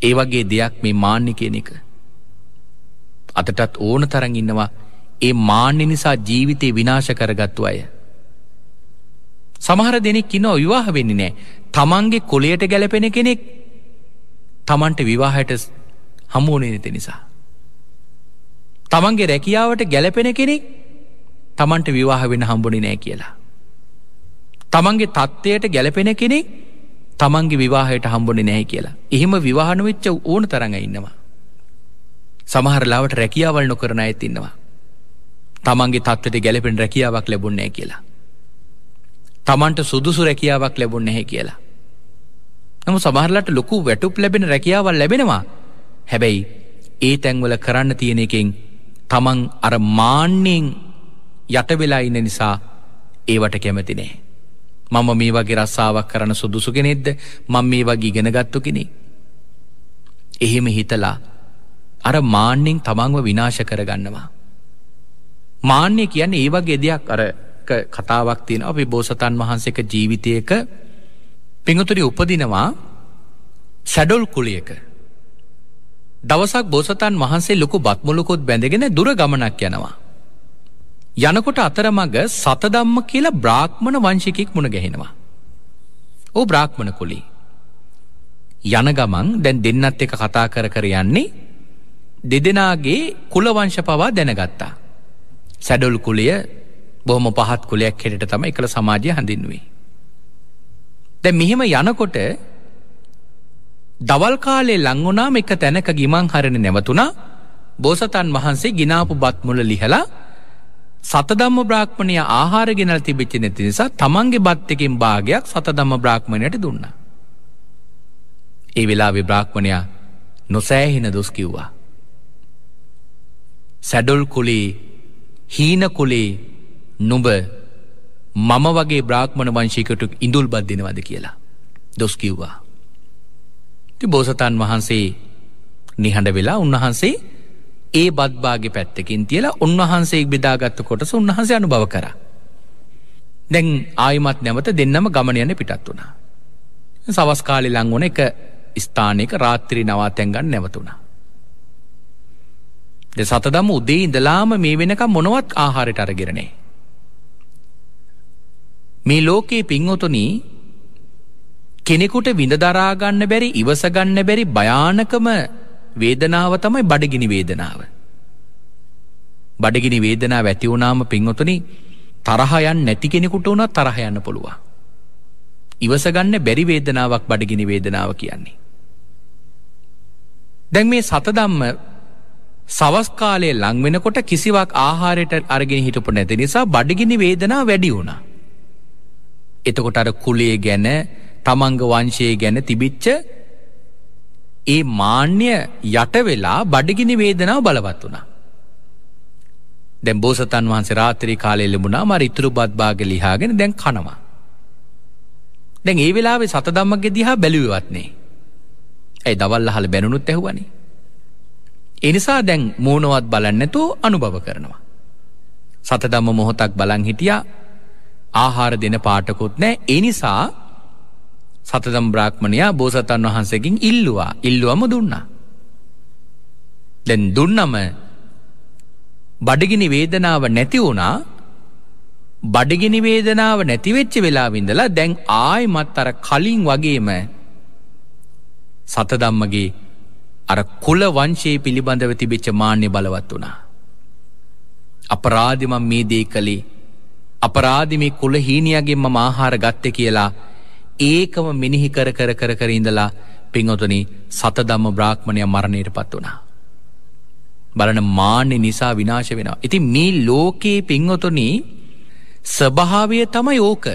ඒ වගේ දෙයක් මේ මාන්‍ය කියන එක. අතටත් ඕන තරන් ඉන්නවා ඒ මාන්‍ය නිසා ජීවිතය විනාශ කරගත්තු අය. සමහර දෙනෙක් ඉනෝ විවාහ වෙන්නේ නෑ තමන්ගේ කොලයට ගැලපෙන කෙනෙක් තමන්ට විවාහයට හමුවනේ නැති නිසා. තමන්ගේ රැකියාවට ගැලපෙන කෙනෙක් තමන්ට විවාහ වෙන හම්බුණි නෑ කියලා. තමන්ගේ තත්ත්වයට ගැලපෙන කෙනෙක් තමන්ගේ විවාහයට හම්බුණි නැහැ කියලා. එහෙම විවාහනුවෙච්ච ඕන තරඟ ඉන්නවා. සමහරලාවට රැකියාවල් නොකරන ඇත් ඉන්නවා. තමන්ගේ තත්වට ගැලපෙන් රැකියාවක් ලැබුන්නේ කියලා. තමන්ට සුදුසු රැකියාවක් ලැබුන් නැහැ කියලා. නම සමහරලට ලොකු වැටුප් ලැබෙන රැකියාවල් ලැබෙනවා හැබැයි ඒ තැන්වල කරන්න තියෙන එකෙන් තමන් අර මාන්‍යයෙන් යටවෙලා ඉන්න නිසා ඒවට කැමතිනේ. මම මේ වගේ රස්සාාවක් කරන සුදුසු කෙනෙක්ද මං මේ වගේ ගෙනගත්තු කෙනෙ. එහෙම හිතලා අර මාන්‍යෙන් තමන්ව විනාශ කරගන්නවා. මාන්‍ය කියන්න ඒ වගේ දෙයක් අර කතාවක් තියෙන අපි බෝසතන් වහන්සේක ජීවිතයක පිඟතුරි උපදිනවා සැඩොල් කුලියක දවසක් බෝසතන් වහන්සේ ලොකු බත්මුලකොත් බැඳගෙන දුර ගමනක් යනවා. යනකොට අතරමඟ සතදම්ම කියලා බ්‍රාහ්මණ වංශිකෙක් මුණ ගැහෙනවා. ඕ බ්‍රාහ්මණ කුලි. යන ගමන් දැන් දෙන්නත් එක කතා කර කර යන්නේ දෙදෙනාගේ කුලවංශ පවා දැනගත්තා. සැඩොල් කුලිය බොහොම පහත් කුලයක් හෙට තම එකළ සමාජය හඳින්නුවේ. දැ මෙහෙම යනකොට දවල් කාලේ ලංවනාම එක තැනක ගිමං හරණ නැවතුනා බෝසතන් වහන්සේ ගිනාපු බත්මුල ලිහලා සතදම්ම බ්‍රාක්්මණය ආහාර ගෙනල් තිබිච්චි නැති නිසා තමන්ගේ බත්තකින් භාගයක් සතදම්ම බ්‍රාක්්මණයට දුන්න. ඒ වෙලා විබ්‍රාක්්මණයා නොසෑහෙන දොස්කිව්වා. සැඩොල් කුලේ හීන කුලේ නුඹ මම වගේ බ්‍රාක්්මණ වංශිකට ඉඳුල් බද්ධෙනවද කියලා දොස්කිව්වා. ති බෝසතන් වහන්සේ නිහඬ වෙලා උන්වහන්සේ ඒ බද්බාගේ පැත්තකින් තියලා උන්වහන්සේ බෙදාගත්ත කොටස උන්වහන්සේ අනු බව කර. දැන් ආයමත් නැමත දෙන්නම ගමනයන පිටත් වුණා. සවස්කාලි ලංවන එක ස්ථානයක රාත්‍රී නවාතැන්ගන්න නැවතුුණා. දෙ සතදම උදේ ඉඳලාම මේ වෙනක මොනවත් ආහාරයට අරගෙරනේ. මේ ලෝකයේ පින්වතුනී කෙනෙකුට විඳදරාගන්න බැරි ඉවසගන්න බැරි භයානකම වේදනාව තමයි බඩගිනි වේදනාව. බඩගිනි වේදනා ඇතිවුනාම පින්වතුනි තරහයන් නැති කෙනෙකුට වුණත් තරහයන්න පුළුවන්. ඉවසගන්න බැරි වේදනාවක් බඩගිනි වේදනාව කියන්නේ. දැන් මේ සතදම්ම සවස්කාලය ලංවෙනකොට කිසිවක් ආහාරයට අරගෙන හිටපු නැති නිසා බඩගිනි වේදනා වැඩි වුණා. එතකොට අර කුලේ ගැන තමන්ග වංශයේ ගැන තිබිච්ච ඒ මාන්‍ය යටවෙලා බඩගිනි වේදනාව බලවත් වුණා. දැන් බෝසතන් වහන්සේ රාත්‍රී කාලේ ලැබුණා මර ඉතුරු බත් භාග ලිහාගෙන දැන් කනවා. දැන් ඒ වෙලාවේ සතදම්මගේ දිහා බැලුවවත් නේ. ඇයි දවල් අහල බැනුනුත් ඇහුවනේ. ඒ නිසා දැන් මූණවත් බලන්නේ නැතුව අනුභව කරනවා. සතදම්ම මොහොතක් බලන් හිටියා ආහාර දෙන පාටකුත් නැහැ. ඒ නිසා සතතම් බ්‍රාහ්මණයා බෝසතන් වහන්සකින් ඉල්ලුවා ඉල්ලුවම දුන්නා. දැන් දුන්නම බඩගිනි වේදනාව නැති වුණා බඩගිනි වේදනාව නැතිවෙච්ච වෙලාවිඳලා දැන් ආයමත් අර කලින් වගේම සතදම්මගේ අර කුල වංශයේ පිළිබඳව තිබෙච්ච මාන්‍ය බලවත් වුණා. අපරාධිමම් මේ දේ කළේ අපරාධිමි කුල හීනියගෙන් මම ආහාර ගත්ත කියලා ඒකම මිනිහි කර කර කර කර ඉඳලා පින්වතුන සතදම්ම බ්‍රාහ්මණය මරණයට පත් වනා. බලන මාන්‍ය නිසා විනාශ වෙනවා. ඉති මේ ලෝකයේ පින්වතුන ස්භාවය තමයි ඕක.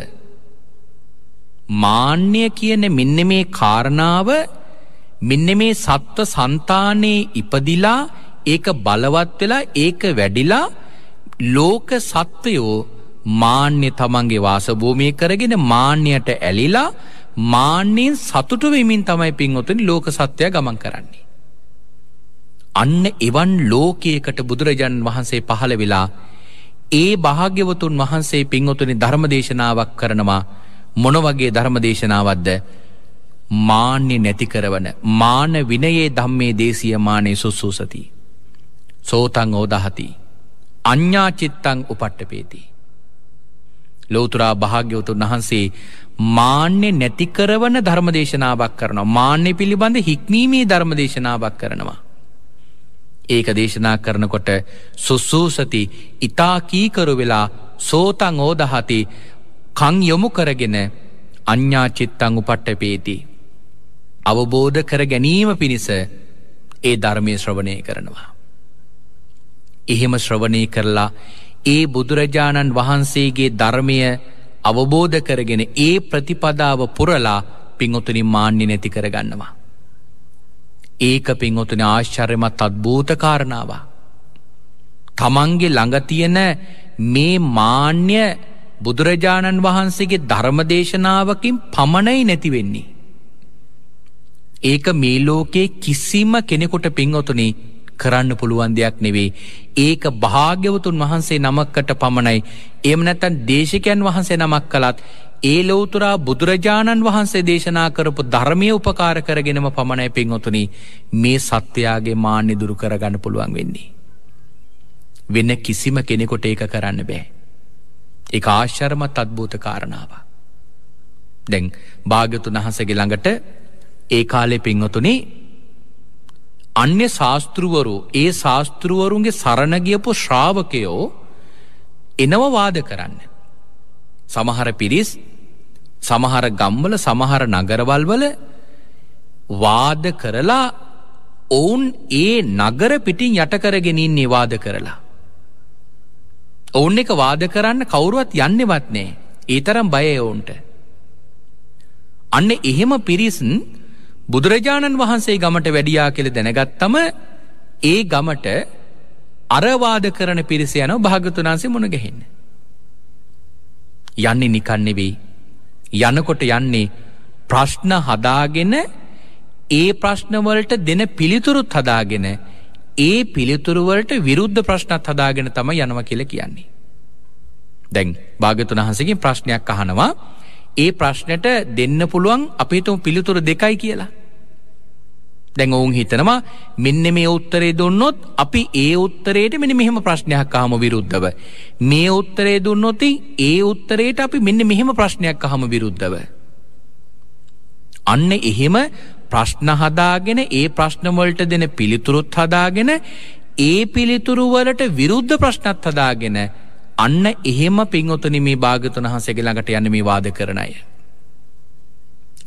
මාන්‍ය කියන මෙන්න මේ කාරණාව මෙන්න මේ සත්ව සන්තානයේ ඉපදිලා ඒක බලවත් වෙලා ඒක වැඩිලා ලෝක සත්වයෝ මාන්‍ය තමන්ගේ වාසභූමිය කරගෙන මාන්‍යයට ඇලිලා මාන්‍යයෙන් සතුටු වෙමින් තමයි පින්වතුනි ලෝක සත්‍යය ගමන් කරන්නේ. අන්න එවන් ලෝකයකට බුදුරජාන් වහන්සේ පහළ වෙලා ඒ භාග්‍යවතුන් වහන්සේ පින්වතුනි ධර්මදේශනාවක් කරනවා මොන වගේ ධර්මදේශනාවක්ද මාන්‍ය නැති කරවන මාන විනයේ ධම්මේ දේශීය මානේ සුස්සූසති සෝතං ඕදහති අඤ්ඥාචිත්තං උපට්ටපේතිී ලෝතුරා භාග්‍යවතුන් වහන්සේ මාන්‍ය නැති කරවන ධර්මදේශනාවක් කරනවා. මාන්‍ය පිළිබඳ හික්මීමේ ධර්මදේශනාවක් කරනවා. ඒක දේශනා කරනකොට සුස්සූසති ඉතා කීකරු වෙලා සෝතං ඕදහති කං යොමු කරගෙන අඥ්ඥාචිත්තං උපට්ට පේති. අවබෝධ කර ගැනීම පිණිස ඒ ධර්මය ශ්‍රවණය කරනවා. එහෙම ශ්‍රවණය කරලා ඒ බුදුරජාණන් වහන්සේගේ ධර්මය අවබෝධ කරගෙන ඒ ප්‍රතිපදාව පුරලා පිංඔතුනි මාන්‍ය නැති කරගන්නවා. ඒක පිංඔතුන ආශ්චර්යමත් අත්භූත කාරණාව. තමන්ගේ ළඟතියන මේ මාන්‍ය බුදුරජාණන් වහන්සේගේ ධර්මදේශනාවකින් පමණයි නැතිවෙන්නේ. ඒක මේ ලෝකයේ කිසිම කෙනෙකොට පින්ඔතුනි කරන්න පුළුවන් දෙයක් නෙවේ ඒක භාග්‍යවතුන් වහන්සේ නමක්කට පමණයි. එම නැතන් දේශකයන් වහන්සේ නමක් කළත් ඒ ලෝතුරා බුදුරජාණන් වහන්සේ දේශනා කරපු ධර්මය උපකාර කරගෙනම පමණයි පෙන්වතුනි මේ සත්‍යයාගේ මාන්‍ය දුරු කරගන්න පුළුවන් වෙන්නේ. වෙන්න කිසිම කෙනෙකොට ඒක කරන්න බෑ. එක ආශ්චරමත් අත්භූත කාරණාවක්. දැන් භාගතුන් වහසගේ ළඟට ඒ කාලේ පින්වතුනේ අන්‍ය ශාස්තෘවරු ඒ ශාස්තෘවරුන්ගේ සරණගියපු ශ්‍රාවකයෝ එනවවාද කරන්න. සමහර පිරිස් සමහර ගම්වල සමහර නගරවල්වල වාද කරලා ඔවුන් ඒ නගර පිටින් යටකරගෙනින් නිවාද කරලා. ඔවුන් එක වාද කරන්න කවුරුවත් යන්නෙවත්නේ ඒ තරම් බය ඔවුන්ට. අන්න එහෙම පිරිසන් බුදුරජාණන් වහන්සේ ගමට වැඩියා කෙළ දැනගත්තම ඒ ගමට අරවාද කරන පිරිස යන භාගතුනාන්සේ මුණ ගැහෙන්න. යන්නේ නිකන්නෙවෙයි. යනකොට යන්නේ ප්‍රශ්න හදාගෙන ඒ ප්‍රශ්නවලට දෙන පිළිතුරුත් හදාගෙන ඒ පිළිතුරුවලට විරුද්ධ ප්‍රශ්නත් හදාගෙන තම යනව කියල කියන්නේ. දැන් භාගතුන හන්සකින් ප්‍රශ්නයක් අහනවා ඒ ප්‍රශ්නට දෙන්න පුළුවන් අපිතුම පිළිතුර දෙකයි කියලා. දැන් ඔවුන් හිතනවා මෙන්න මේ උත්තරේ දුන්නොත් අපි ඒ උත්තරයට මෙන්න මෙහෙම ප්‍රශ්නයක් අහම විරුද්ධව. මේ උත්තරේ දුන්නොත් ඒ උත්තරයට අපි මෙන්න මෙහෙම ප්‍රශ්නයක් අහම විරුද්ධව. අන්න එහෙම ප්‍රශ්න හදාගෙන ඒ ප්‍රශ්නවලට දෙන පිළිතුරුත් හදාගෙන ඒ පිළිතුරු වලට විරුද්ධ ප්‍රශ්නත් හදාගෙන අන්න එහෙම පින්ඔතන මේ භාගතුන් වහන්සේගේ ළඟට යන්න මේ වාද කරන අය.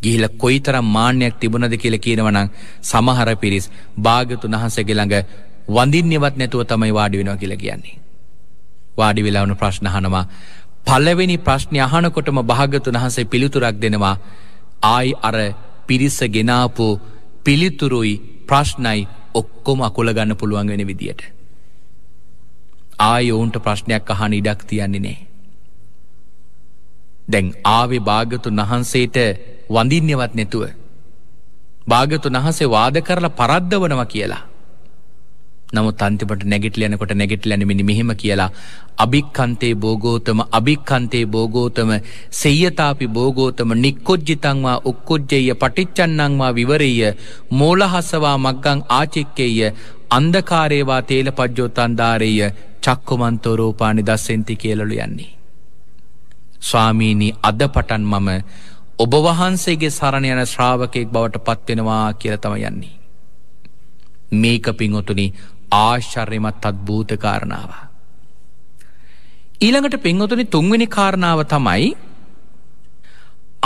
ගිහිල කොයිතරම් මාන්‍යයක් තිබුණද කියලා කියනවනම් සමහර පිරිස් භාගතුන් වහන්සේගේ ළඟ වඳින්නේවත් නැතුව තමයි වාඩි වෙනවා කියලා කියන්නේ. වාඩි වෙලා වුණු ප්‍රශ්න අහනවා. පළවෙනි ප්‍රශ්නේ අහනකොටම භාගතුන් වහන්සේ පිළිතුරක් දෙනවා. ආයි අර පිරිස ගෙනාපු පිළිතුරුයි ප්‍රශ්නයි ඔක්කොම අකුල ගන්න පුළුවන් වෙන විදියට. ආය ඔවුන්ට ප්‍රශ්නයක් අහන ඉඩක් තියන්නේ නෑ. දැන් ආවේ භාගතුන් වහන්සේට වඳින්්‍යවත් නැතුව. භාගතුන් වහසේ වාද කරලා පරද්ද වනව කියලා. නමු තන්තිපට නැගිටලයනකොට නැගිටලැනමිනි මෙහෙම කියලා අභික්කන්තේ බෝගෝතම අභික්කන්තේ බෝගෝතම සෙයතාපි බෝගෝතම නික්කොජ්ජිතංවා ඔක්කොජ්ජෙය පටිච්චන්නංවා විවරෙය මෝලහසවා මක්ගං ආචෙක්කෙය අන්දකාරේවා තේල පජ්ජෝතන්ධාරය චක්කුමන්තෝරෝපානි දස්සෙන්ති කියලළු යන්නේ. ස්වාමීණී අද පටන් මම ඔබ වහන්සේගේ සරණ යන ශ්‍රාවකයෙක් බවට පත්වෙනවා කියලතම යන්නේ. මේක පිංහොතුනි ආශ්චර්යමත් අත්භූත කාරණාව. ඊළඟට පිංහොතුනි තුන්වෙනි කාරණාව තමයි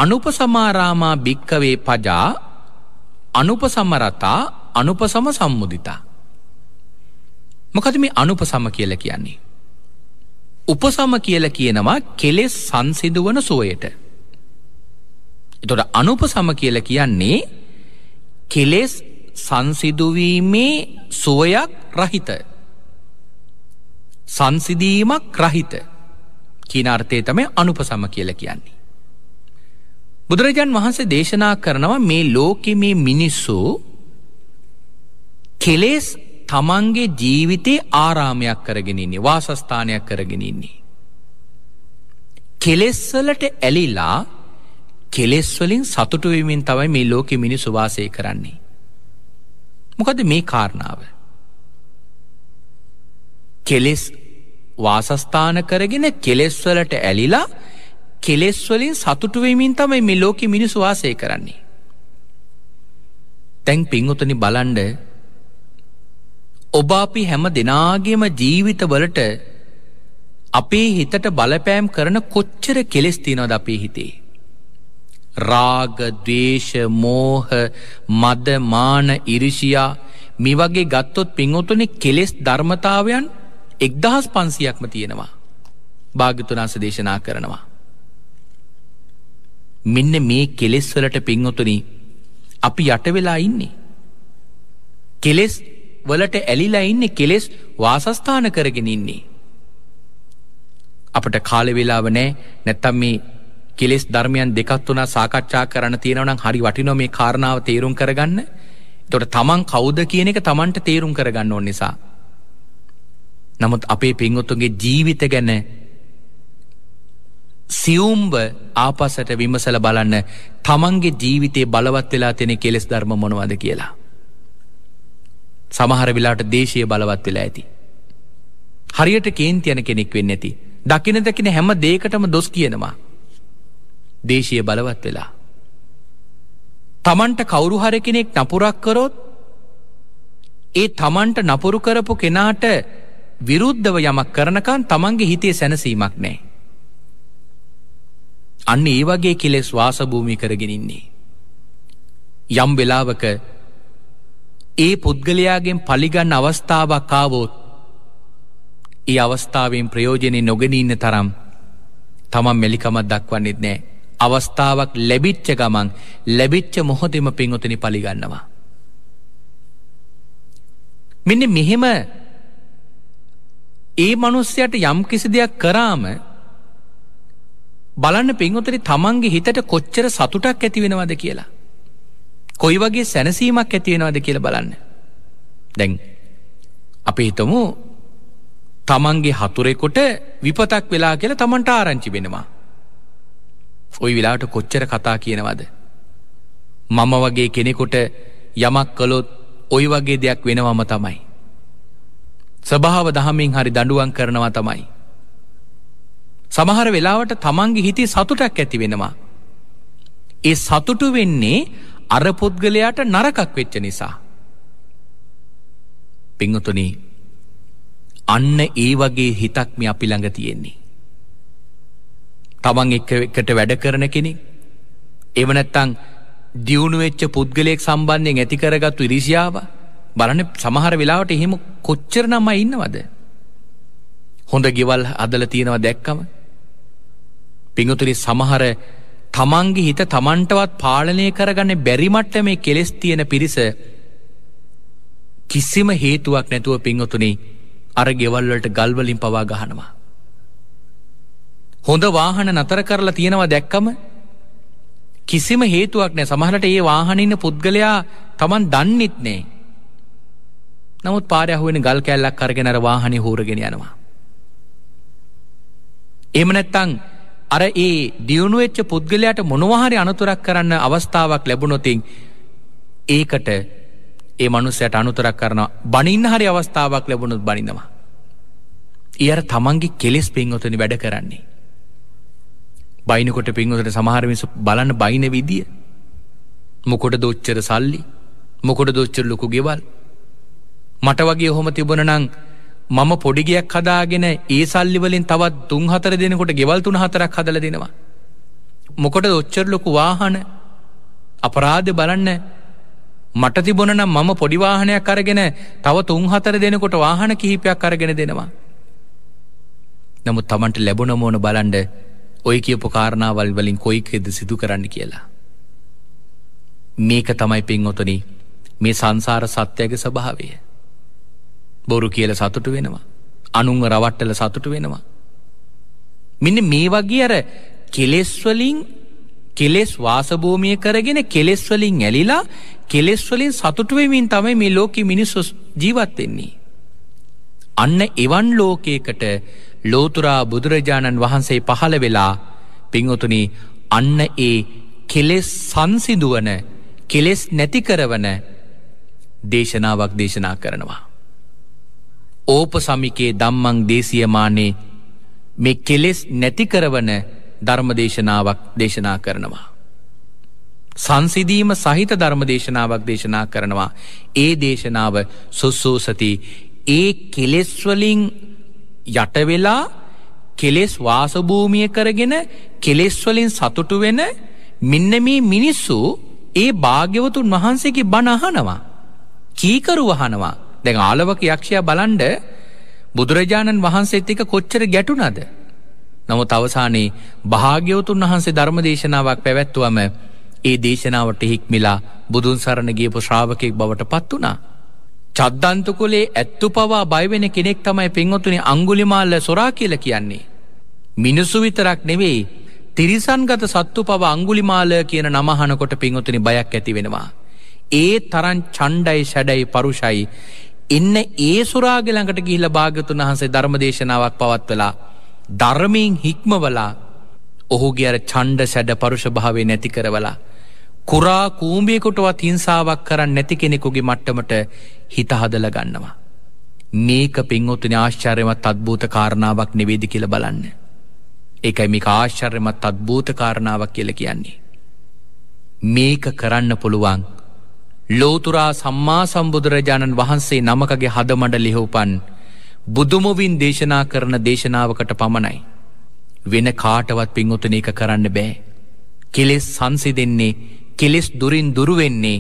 අනුපසමාරාමා භික්කවේ පජා අනුපසමරතා අනුපසම සම්මුදිතා. මොකද මේ අනුපසම කියල කියන්නේ. උපසම කියල කියනවා කෙලෙස් සංසිදුවන සුවයට. එතොට අනුපසම කියල කියන්නේ කෙලෙස් සංසිදුවීමේ සුවයක් රහිත. සංසිදීමක් රහිත කියන අර්ථය තමයි අනුපසම කියල කියන්නේ. බුදුරජාන් වහන්සේ දේශනා කරනවා මේ ලෝකෙ මේ මිනිස්සු කෙලෙස් තමන්ගේ ජීවිතේ ආරාමයක් කරගෙනන්නේ වාසස්ථානයක් කරගෙනන්නේ. කෙලෙස්වලට ඇලිලා කෙලෙස්වලින් සතුටුවමින් තමයි මේ ලෝකෙ මිනි සුවාසය කරන්නේ. මොකද මේ කාරණාව. කෙලෙස් වාසස්ථාන කරගෙන කෙලෙස්වලට ඇලිලා කෙලෙස්වලින් සතුටුවමින් තමයි මේ ලෝකෙ මිනිස්වාසය කරන්නේ. තැන් පින්ගොතනි බලන්ඩ ඔබ අපි හැම දෙනාගේම ජීවිතවලට අපේ හිතට බලපෑම් කරන කොච්චර කෙලෙස් තිනොද අපේ හිතේ. රාග, දේශ, මෝහ, මද, මාන, ඉරිෂියා මේ වගේ ගත්තොත් පින්වතුනි කෙලෙස් ධර්මතාවයන් එක්දහස් පන්සියක්ම තියෙනවා. භාගතුනාස දේශනා කරනවා. මෙන්න මේ කෙලෙස්වලට පින්වතුනි අපි යටවෙලා ඉන්නේ. කෙලෙස් වලට ඇලිලා ඉන්නේ කෙලෙස් වාසස්ථාන කරගෙන ඉන්නේ. අපට කාලවෙලාව නෑ නැත්තම් මේ කෙලෙස් ධර්මයන් දෙකත් වනා සාකච්ඡා කරන තියෙනවනම් හරි වටිනෝ මේ කාරණාව තේරුම් කරගන්න තොට තමන් කෞද කියන එක තමන්ට තේරුම් කරගන්න ඕන නිසා. නමුත් අපේ පින්ගොත්තුන්ගේ ජීවිත ගැන සියුම්ව ආපසට විමසල බලන්න තමන්ගේ ජීවිතේ බලවත් වෙලා තියෙන කෙලෙස් ධර්ම මොනවද කියලා. සමහර වෙලාට දේශය බලවත් වෙලා ඇති. හරියට කේන්ති යන කෙනෙක් වෙන්න ඇති. දකින දකින හැම දේකටම දොස් කියනවා. දේශය බලවත් වෙලා. තමන්ට කවුරු හර කෙනෙක් නපුරක් කරොත් ඒ තමන්ට නපුරු කරපු කෙනාට විරුද්ධව යමක් කරනකන් තමන්ගේ හිතේ සැනසීමක් නෑ. අන්න ඒ වගේ කෙලෙස් වාසභූමි කරගෙනන්නේ. යම් වෙලාවක ඒ පුද්ගලයාගෙන් පලිගන්න අවස්ථාවක් කාවෝත් ඒ අවස්ථාවෙන් ප්‍රයෝජනය නොගෙනඉන්න තරම් තමන් මෙලිකමත් දක්වන්නෙත් නෑ අවස්ථාවක් ලැබිච්ච ගමන් ලැබිච්ච මොහොතෙම පෙන්වතනි පලිගන්නවා. මෙන්න මෙහෙම ඒ මනුස්්‍යයට යම් කිසි දෙයක් කරාම බලන්න පෙන්වතනි තමන්ගේ හිතට කොච්චර සතුටක් ඇතිවෙනවද කියලා. කොයි වගේ සැනසීමක් ඇතියෙනවාද කියල බලන්න. දැන් අපි හිතමු තමන්ගේ හතුරෙකොට විපතක් වෙලා කියල තමන්ට ආරංචි වෙනවා. ඔයි වෙලාට කොච්චර කතා කියනවද. මම වගේ කෙනෙකොට යමක් කළොත් ඔයි වගේ දෙයක් වෙනවම තමයි. ස්භාව දහමින් හරි දඩුවන් කරනවා තමයි. සමහර වෙලාවට තමන්ගේ හිති සතුටක් ඇති වෙනවා. ඒ සතුටු වෙන්නේ අර පුද්ගලයාට නරකක් වෙච්ච නිසා. පිංහතුනී අන්න ඒ වගේ හිතක්ම අපි ළඟ තියෙන්නේ. තමන් එකට වැඩ කරන කෙනෙක් එවනැත්තං දියුණුවෙච්ච පුද්ගලයෙක් සම්බන්ධයෙන් ඇතිකරගත්තු ඉරිසියාව බලන සමහර වෙලාවට එහෙම කොච්චර නම්ම ඉන්නවද. හොඳ ගෙවල් අදල තියෙනව දැක්කම පිංහතුරි සමහර තමන්ගේ හිත තමන්ටවත් පාලනය කරගන්න බැරිමට්ට මේ කෙලෙස් තියෙන පිරිස කිසිම හේතුවක් නැතුව පින්වතුනේ අර ගෙවල්වලට ගල්වලින් පවා ගහනවා. හොඳ වාහන නතර කරලා තියෙනවා දැක්කම කිසිම හේතුවක් නෑ සමහලට ඒ වාහනන්න පුද්ගලයා තමන් දන්නෙත් නෑ. නමුත් පාරයහුවෙන ගල් කැල්ලක් කරගෙනර වාහනය හෝරගෙන යනවා. එමනැත්තං අර ඒ දියුණුවෙච්ච පුද්ගලයාට මොනවාහරි අනතුරක් කරන්න අවස්ථාවක් ලැබුණොතින් ඒකට ඒ මනුස්සයට අනුතරක් කරනවා බනින්න හරි අවස්ථාවක් ලැබුණුත් බනිඳවා. ඉර තමන්ගේ කෙලෙස් පින්වතනි වැඩ කරන්නේ. බයිනකොට පින්වතට සමහරමිසු බලන්න බයින විදිිය මොකොට දොච්චර සල්ලි මොකොට දොච්චර ලොකු ගෙවල් මට වගේ ඔහොම තිබුණ නං මම පොඩිගයක් හදාගෙන ඒ සල්ලිවලින් තවත් දුන් හතර දෙනකොට ගෙවල්තුන හතරක් හදල දෙනවා. මොකොට ඔච්චරලොකු වාහන අපරාධ බලන්න මට තිබොනනම් මම පොඩිවාහනයක් අරගෙන තව තුන් හතර දෙනකොට වාහන කිහිපයක් අරගෙන දෙනවා. නමුත් තමන්ට ලැබුණ මෝන බලන්ඩ ඔය කියපු කාරණාවල් වලින් කොයිකෙද සිදු කරන්න කියලා. මේක තමයි පින් ඔතනි මේ සංසාර සත්‍යයග ස්භාවය. බොරු කියල සතුටු වෙනවා. අනුන්ව රවට්ටල සතුටු වෙනවා. මෙන්න මේ වගේ අර කෙලෙස්වලින් කෙලෙස් වාසභූමිය කරගෙන කෙලෙස්වලින් ඇලිලා කෙලෙස්වලින් සතුටුවමින් තමයි මේ ලෝක මිනිස්සු ජීවත්වෙන්නේ. අන්න එවන් ලෝකයකට ලෝතුරා බුදුරජාණන් වහන්සේ පහළ වෙලා පිංවතුනි අන්න ඒ කෙලෙස් සංසිදුවන කෙලෙස් නැතිකරවන දේශනාවක් දේශනා කරනවා. ඕප සමිකේ දම්මං දේශයමානේ මේ කෙලෙස් නැතිකරවන ධර්මදේශනාවක් දේශනා කරනවා. සංසිදීම සහිත ධර්මදේශනාවක් දේශනා කරනවා. ඒ දේශනාව සුස්සූසති ඒ කෙලෙස්වලින් යටවෙලා කෙලෙස් වාසභූමිය කරගෙන කෙලෙස්වලින් සතුටු වෙන මෙන්න මේ මිනිස්සු ඒ භාග්‍යවතුන් වහන්සේගේ බණහනවා. කීකරු වහනවා දැන් ආලවක යක්ෂයා බලන්ඩ බුදුරජාණන් වහන්සේත් එක කොච්චර ගැටුනද. නමුත් අවසානයේ භාග්‍යවතුන් වහන්සේ ධර්ම දේශනාවක් පැවැත්තුවම ඒ දේශනාවට හික්මිලා බුදුන් සරණ ගියපු ශ්‍රාවකයෙක් බවට පත් වනා. චද්දන්තකුලේ ඇත්තු පවා බයිවෙන කෙනෙක් තමයි පෙන්වතුනි අංගුලිමාල්ල සොරා කියල කියන්නේ. මිනිස්සු විතරක් නෙවෙයි තිරිසන්ගත සත්තු පව අංගුලිමාල කියන නමහනකොට පින්වතුනි බයක් ඇති වෙනවා. ඒ තරන් චණ්ඩයි සැඩයි පරුෂයි එන්න ඒ සුරාග ළඟට ගිහිලා භාගතුන් වහන්සේ ධර්මදේශනාවක් පවත්වලා ධර්මයෙන් හික්මවලා ඔහුගේ අර චණ්ඩ සැඩ පරුෂභාවේ නැති කරවලා කුරා කූම්බියකොටවත් හිංසාවක් කරන්න නැති කෙනෙකුගේ මට්ටමට හිත හදල ගන්නවා. මේක පින්වොත්තුනි ආශ්චර්යමත් අත්භූත කාරණාවක් නෙවේදි කියල බලන්න. එකයි මේක ආශ්චර්යමත් අත්භූත කාරණාවක් කියල කියන්නේ. මේක කරන්න පුළුවන් ලෝතුරා සම්මා සම්බුදුරජාණන් වහන්සේ නමකගේ හදමඩ ලිහෝපන් බුදුමොවින් දේශනා කරන දේශනාවකට පමණයි. වෙන කාටවත් පින්වතුන එක කරන්න බෑ. කෙලෙස් සංසි දෙන්නේ කෙලෙස් දුරින් දුරුවෙන්නේ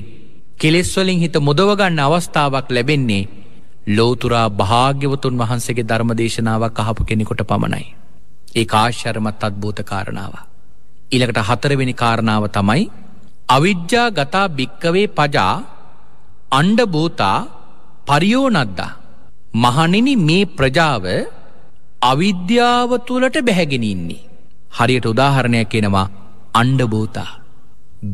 කෙලෙස්වලින් හිත මුදවගන්න අවස්ථාවක් ලැබෙන්නේ ලෝතුරා භාග්‍යවතුන් වහන්සේගේ ධර්ම දේශනාවක් අහපු කෙනෙකොට පමණයි. ඒ කාශ්‍යරමත් අත්භූත කාරණාව. ඉලකට හතරවෙනි කාරණාව තමයි අවිද්‍යා ගතා භික්කවේ පජා අණ්ඩභූතා පරියෝනද්දා. මහනිනි මේ ප්‍රජාව අවිද්‍යාව තුළට බැහැගෙනඉන්නේ. හරියට උදාහරණයක් කෙනවා අණ්ඩභූතා.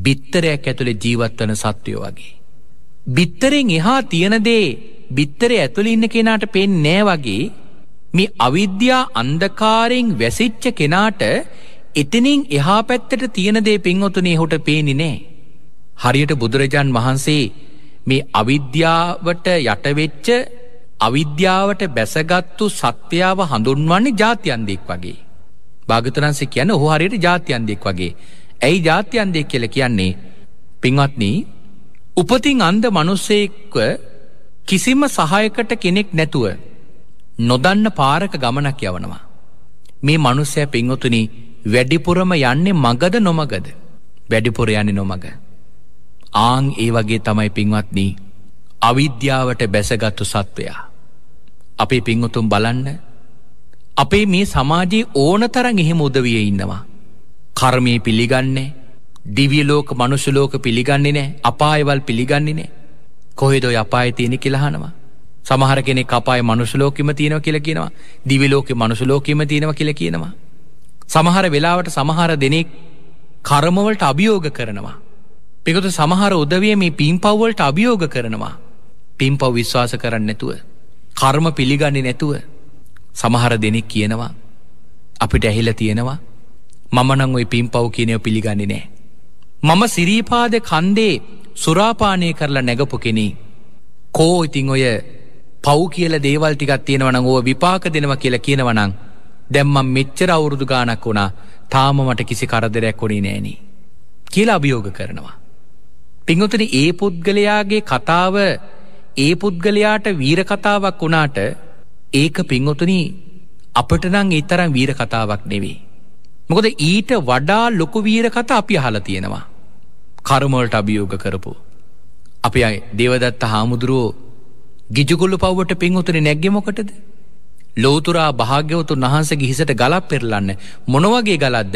බිත්තරයක් ඇතුළෙ ජීවත්වන සත්වයෝ වගේ. බිත්තරෙන් එහා තියනදේ බිත්තරේ ඇතුළ ඉන්න කෙනාට පෙන් නෑ වගේ මේ අවිද්‍යා අන්දකාරෙන් වැසිච්ච කෙනාට එතනින් එහා පැත්තට තියෙන දේ පින්වතුනේ හොට පේනි නෑ. හරියට බුදුරජාන් වහන්සේ මේ අවිද්‍යාවට යටවෙච්ච අවිද්‍යාවට බැසගත්තු සත්‍යාව හඳුන්වන්නේ ජාතියන්දෙක් වගේ. භාගතනන්සේ කියන ඔහු හරියට ජාතියන්දෙක් වගේ. ඇයි ජාතියන්දෙක් කියල කියන්නේ පින්වත්නී උපතින් අන්ද මනුස්සයෙක්ව කිසිම සහයකට කෙනෙක් නැතුව නොදන්න පාරක ගමනක් යවනවා. මේ මනුස්සය පින්වතුනිි වැඩිපුරම යන්නේ මගද නොමගද වැඩිපුර යන්නේ නොමග. ආං ඒ වගේ තමයි පින්වත්නී අවිද්‍යාවට බැසගත්තු සත්වයා. අපේ පින්වතුම් බලන්න අපේ මේ සමාජයේ ඕන තරන් එහෙම උදවිය ඉන්නවා. කර්මය පිළිගන්නේ දිවියලෝක මනුෂලෝක පිළිගන්නේ නෑ අපායවල් පිළිගන්නේ නෑ කොහෙදො අපාය තියෙන කියලහනවා. සමහර කෙනෙ කපාය මනුෂලෝකම තියෙනව කියල කියනවා දිවිලෝක මනුෂලෝකම තියෙනව කියල කියනවා. සමහර වෙලාවට සමහර දෙනෙක් කරමවලට අභියෝග කරනවා. පෙකුතු සමහර උදවිය මේ පින් පව්වලට අභියෝග කරනවා. පින් පව් විශ්වාස කරන්න නැතුව. කර්ම පිළිගන්නේ නැතුව. සමහර දෙනෙක් කියනවා. අපිට ඇහිල තියෙනවා. මමනං ඔයි පින් පව් කියනයෝ පිළිගන්නේ නෑ. මම සිරීපාද කන්දේ සුරාපානය කරලා නැගපු කෙනෙ. කෝ ඉතිං ඔය පව් කියල දේවල් ටිකත් තියෙනවනං ඕ විපාක දෙනවා කියලා කියනවනං දැම්ම මෙච්චර අවුරුදු ගානක් වුණා තාම මට කිසි කරදරයක් වුණේ නෑනි. කියලා අභියෝග කරනවා. පිංහොතන ඒ පුද්ගලයාගේ කතාව ඒ පුද්ගලයාට වීරකතාවක් වුණාට ඒක පිංහොතුන අපට නං ඒතරම් වීර කතාවක් නෙවේ. මොකද ඊට වඩා ලොකු වීර කතා අපි හල තියෙනවා. කරමොල්ට අභියෝග කරපු. අපි අයි දේවදත්ත හාමුදුරුවෝ ගිජුගොල්ලු පව්වට පින්වතුන නැග්ගෙමොකටද ලෝතුරා භාග්‍යවතුන් වහන්සගේ හිසට ගලක් පෙරලන්න මොනවගේ ගලත්ද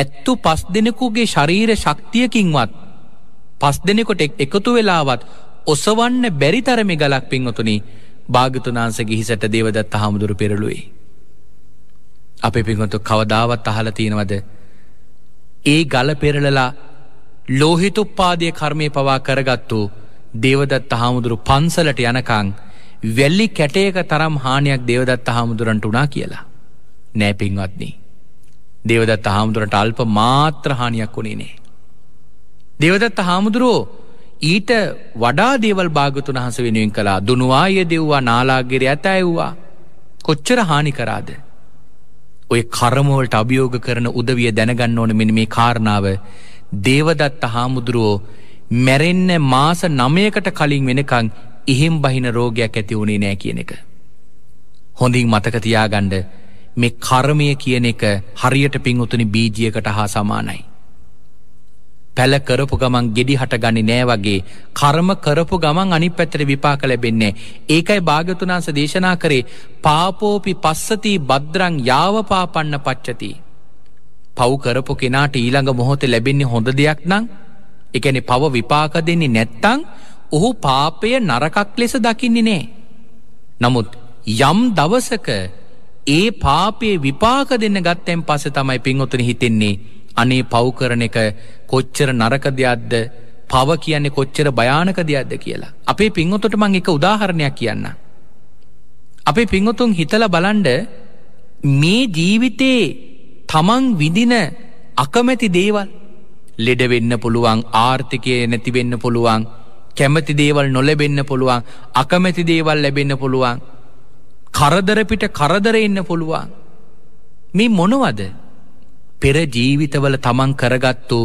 ඇත්තු පස් දෙනෙකුගේ ශරීර ශක්තියකින්වත් පස් දෙනෙකොට එකතු වෙලාවත් ඔසවන්න බැරිතරම ගලක් පින්වතුනි භාගතුනාන්සගේ හිසට දේවදත් හාමුදුරු පෙරළුවේ. අපි පින්වතු කවදාවත් අහල තියෙනවද ඒ ගල පෙරලලා ලෝහිතුප්පාදය කර්මය පවා කරගත්තු දේවදත් හාමුදුරු පන්සලට යනකං වැල්ලි කැටයක තරම් හානියක් දේවදත් හාමුදුරන්ට වනා කියලා. නෑ පින්වත්න්නේ. දේවදත් හාමුදුරට අල්ප මාත්‍ර හානියක් වුණේ නෑ. දේවදත්ත හාමුදුරුවෝ ඊට වඩා දේවල් භාගතුන් වහස වෙනුවෙන් කලා දුනුවාය දෙව්වා නාලාගෙර ඇත ඇව්වා කොච්චර හානි කරාද. ඔය කරමෝල්ට අභියෝග කරන උදවිය දැනගන්න ඕන මෙන මේ කාරණාව දේවදත්ත හාමුදුරුවෝ මැරෙන්න මාස නමයකට කලින් වෙනකං එහෙම් බහින රෝගයක් ඇති වුණේ නෑ කියන එක. හොඳින් මතක තියාගණ්ඩ මේ කර්මය කියන එක හරියට පින්උතුනි බීජියකට හා සමානයි. පැල කරපු ගමන් ගෙඩි හට ගනි නෑ වගේ කර්ම කරපු ගමන් අනි පැත්තර විපාක ලැබෙන්නේ. ඒකයි භාගතුනාස දේශනා කරේ පාපෝපි පස්සති බද්‍රං යාවපාපන්න පච්චති. පව් කරපු කෙනාට ඊළඟ මොහොත ලැබෙන්නේ හොඳ දෙයක් නං එකන පව විපාක දෙන්නේ නැත්තං ඔහු පාපය නරකක් ලෙස දකින්නේ නෑ. නමුත් යම් දවසක ඒ පාපයේ විපාක දෙන්න ගත්තැන් පස තමයි පින්ඔතන හිතෙන්නේ අනේ පව්කරන එක කොච්චර නරක දෙයක්ද පව කියන්නේ කොච්චර භයානක දෙයක්ද කියලා. අපේ පින්ඔතට මං එක උදාහරණයක් කියන්න. අපේ පින්ඔතුන් හිතල බලන්ඩ මේ ජීවිතයේ තමන් විදින අකමැති දේවල් ලෙඩවෙන්න පුළුවන් ආර්ථිකය නැතිවෙන්න පුළුවන් කැමති දේවල් නොලැබෙන්න පුළුවන් අකමැති දේවල් ලැබෙන්න පුළුවන් කරදරපිට කරදර එන්න පුළුවන් මේ මොනවද පෙර ජීවිතවල තමන් කරගත්තු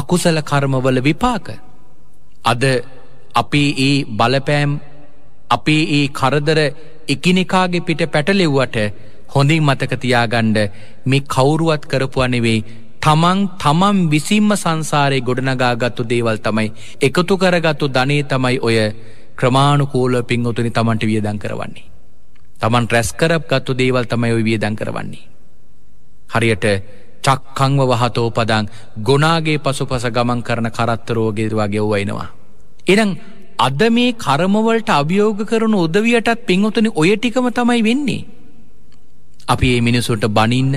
අකුසල කර්මවල විපාක අද අපේ ඒ බලපෑම් අපේ ඒ කරදර එකිනෙකාගේ පිට පැටලෙව්වට හොඳින් මතකතියාගණ්ඩ මේ කවුරුවත් කරපුුවනෙවෙයි තමන් තමන් විසින්ම සංසාරය ගොඩනගා ගත්තු දේවල් තමයි එකතු කරගත්තු ධනේ තමයි ඔය ක්‍රමාණුකූල පින්වතුනි තමන්ට වියදං කරවන්නේ. තමන් රැස්කරක් ගත්තු දේවල් තමයි ඔය වියදං කරවන්නේ. හරියට චක්කංව වහතෝ පදං ගොනාගේ පසුපස ගමන් කරන කරත්තරෝගෙදවා ගෙව්වයිනවා. එනම් අද මේ කරමවලට අභියෝග කරනු උදවියටත් පින්වතුනි ඔය ටිකම තමයි වෙන්නේ. අපි ඒ මිනිසුන්ට බනින්න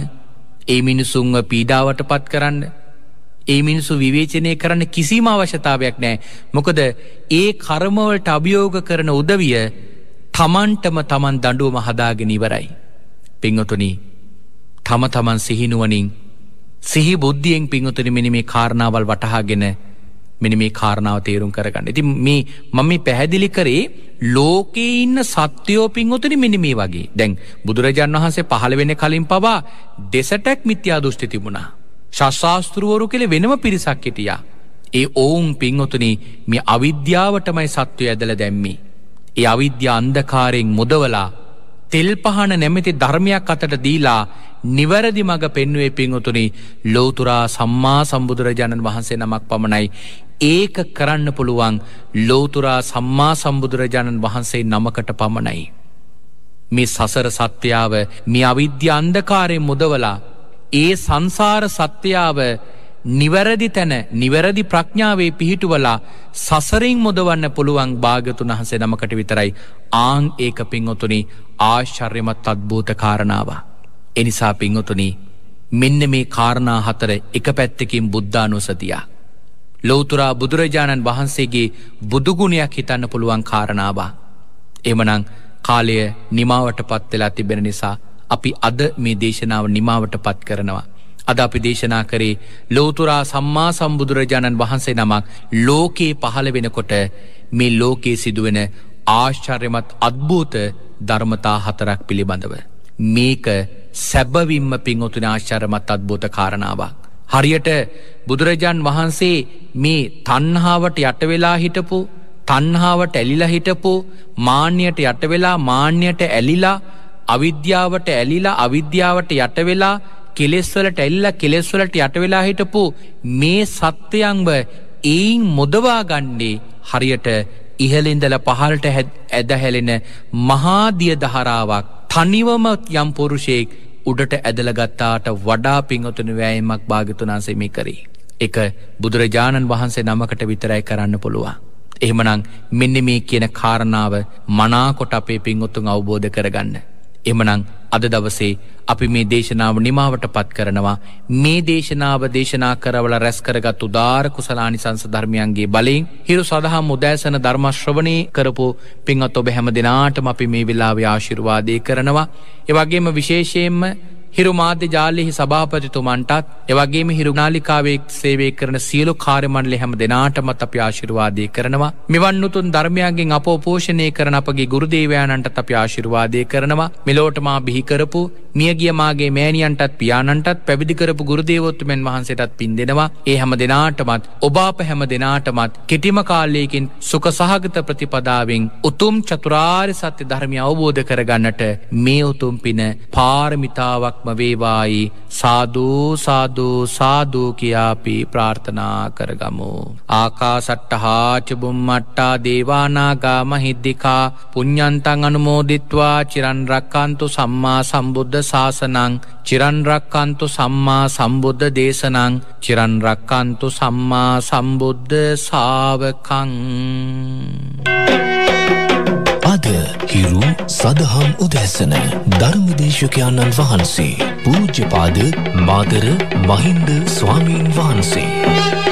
ඒ මිනිසුන්ව පීඩාවට පත් කරන්න ඒ මිනිසු විවේචනය කරන්න කිසිම අවශ්‍යතාවයක් නෑ මොකද ඒ කරමවලට අභියෝග කරන උදවිය තමන්ටම තමන් දඩුවම හදාගෙනීවරයි. පිංහතුනි තම තමන් සිහිනුවනින් සිහි බුද්ධියෙන් පිංහතුනි මෙනි මේ කාරණාවල් වටහාගෙන මෙනි මේ කාරණාව තේරුම් කරගන්න. ඉති මේ මම පැහැදිලි කරේ ලෝකේ ඉන්න සත්‍යයෝ පින්වතුනි මෙනි මේ වගේ. දැන් බුදුරජාන් වහන්සේ පහළ වෙන කලින් පවා දෙසටැක් මිත්‍යා දෘෂ්ටි තිබුණා. ශස්සාස්තෘුවරු කෙළ වෙනම පිරිසක් හිටියා. ඒ ඔවුන් පින්වතුනි මේ අවිද්‍යාවටමයි සත්‍යය ඇදල දැම්මේ. ඒ අවිද්‍ය අන්දකාරයෙන් මුදවලා තෙල් පහන නැමැති ධර්මයක් අතට දීලා නිවැරදි මඟ පෙන්නුවේ පින්වතුනි ලෝතුරා සම්මා සම්බුදුරජාණන් වහන්සේ නමක් පමණයි. ඒක කරන්න පුළුවන් ලෝතුරා සම්මා සම්බුදුරජාණන් වහන්සේ නමකට පමණයි. මේ සසර සත්‍යාව මේ අවිද්‍ය අන්ධකාරයෙන් මුදවලා ඒ සංසාර සත්‍යාව නිවැරදි තැන නිවැරදි ප්‍රඥාවේ පිහිටුවලා සසරින් මොදවන්න පුළුවන් භාගතුන් වහන්සේ නමකට විතරයි ආං ඒක පින්වතුනි ආශ්චර්යමත් අත්භූත කාරණාව. එනිසා පින්වතුනි මෙන්න මේ කාරණා හතර එක පැත්තකින් බුද්ධානුසතියා. ලෝතුරා බුදුරජාණන් වහන්සේගේ බුදුගුණයක් හිතන්න පුළුවන් කාරණාවා. එමනං කාලය නිමාවට පත්වෙලා තිබෙන නිසා අපි අද මේ දේශනාව නිමාවට පත් කරනවා. අද අපි දේශනා කරේ ලෝතුරා සම්මා සම්බුදුරජාණන් වහන්සේ නමක් ලෝකයේ පහළ වෙනකොට මේ ලෝකයේ සිදුවෙන ආශ්චර්යමත් අත්භූත ධර්මතා හතරක් පිළිබඳව. මේක සැබවිම්ම පින්වතුන ආශ්චරමත් අත්භූත කාරණාවක්. හරියට බුදුරජාන් වහන්සේ මේ තන්හාාවට යටවෙලා හිටපු තන්හාාවට ඇලිලා හිටපු මාන්‍යයට යටවෙලා මාන්‍යයට ඇලිලා අවිද්‍යාවට ඇලිලා අවිද්‍යාවට යටවෙලා කෙලෙස්වලට ඇල්ල කෙලෙස්වලට යටවෙලා හිටපු මේ සත්‍යයංව එයින් මොදවා ගන්නේ හරියට ඉහලින්දල පහලට ඇදහැලෙන මහාදිය දහරාවක් තනිවම යම් පුරුෂයෙක් උඩට ඇදලගත්තාට වඩා පිංහතුන වෑයමක් භාගතුනාන්සේමි කරේ. එක බුදුරජාණන් වහන්සේ නමකට විතරයි කරන්න පුළුවන්. එහෙමනං මෙන්න මේ කියන කාරණාව මනාකොට අපේ පින්ගොත්තුන් අවබෝධ කරගන්න. එමනං අද දවසේ අපි මේ දේශනාව නිමාවට පත් කරනවා මේ දේශනාව දේශනා කරවල රැස්කරගත් උදාර කුසලානි සංසධර්මයන්ගේ බලින් හිරු සඳහා මුදෑසන ධර්මශ්‍රවණය කරපු පින්වත් ඔබ හැම දෙනාටම අපි මේ වෙලාව ආශිර්වාදය කරනවා. එවගේම විශේෂයෙන්ම හිරුමාධ්‍ය ජාලෙහි සභාපතිතුමන්ටත් එවගේම හිරුනාලිකාවෙක් සේවය කරන සියලු කාරමණලෙ හැම දෙනාටමත් අප ආශිරවාදය කරනවා මෙවන්නුතුන් ධර්මයන්ගෙන් අපෝපෝෂණය කරන අපගේ ගුරුදේවයාණන්ට අප ආශිරවාදය කරනවා මෙලෝටමා බිහිකරපු මියගියමාගේ මෑණියන්ටත් පියාණන්ටත් පැවිදිකරපු ගුරුදේවොත්තුමන් වහන්සේටත් පින් දෙෙනවා ඒ හැම දෙනාටමත් ඔබාප හැම දෙනාටමත් කෙටිම කාලයකින් සුක සහගත ප්‍රතිපදාවෙන් උතුම් චතුරාර් සත්‍ය ධර්මය අවබෝධ කරගන්නට මේ උතුම් පින පාරමිතාවක් වේලාවක්ම වේවායි සාධූ සාධූ සාධූ කියාපි ප්‍රාර්ථනා කරගමු. ආකා සට්ට හාචබුම්මට්ටා දේවානාගා මහිද්දිකා පුඤ්ඥන්තන් අනුමෝදිත්වා චිරන්රක්කන්තු සම්මා සම්බුද්ධ ශාසනං චිරන්රක්කන්තු සම්මා සම්බුද්ධ දේශනං චිරන්රක්කන්තු සම්මා සම්බුද්ධ සාාවකං. Thank you. ගීත හිරු සදහම් උදැසන ධර්මදේශකයන්න් වහන්සේ පූජ්‍යපාද මාතර මහින්ද ස්වාමීන් වහන්සේ.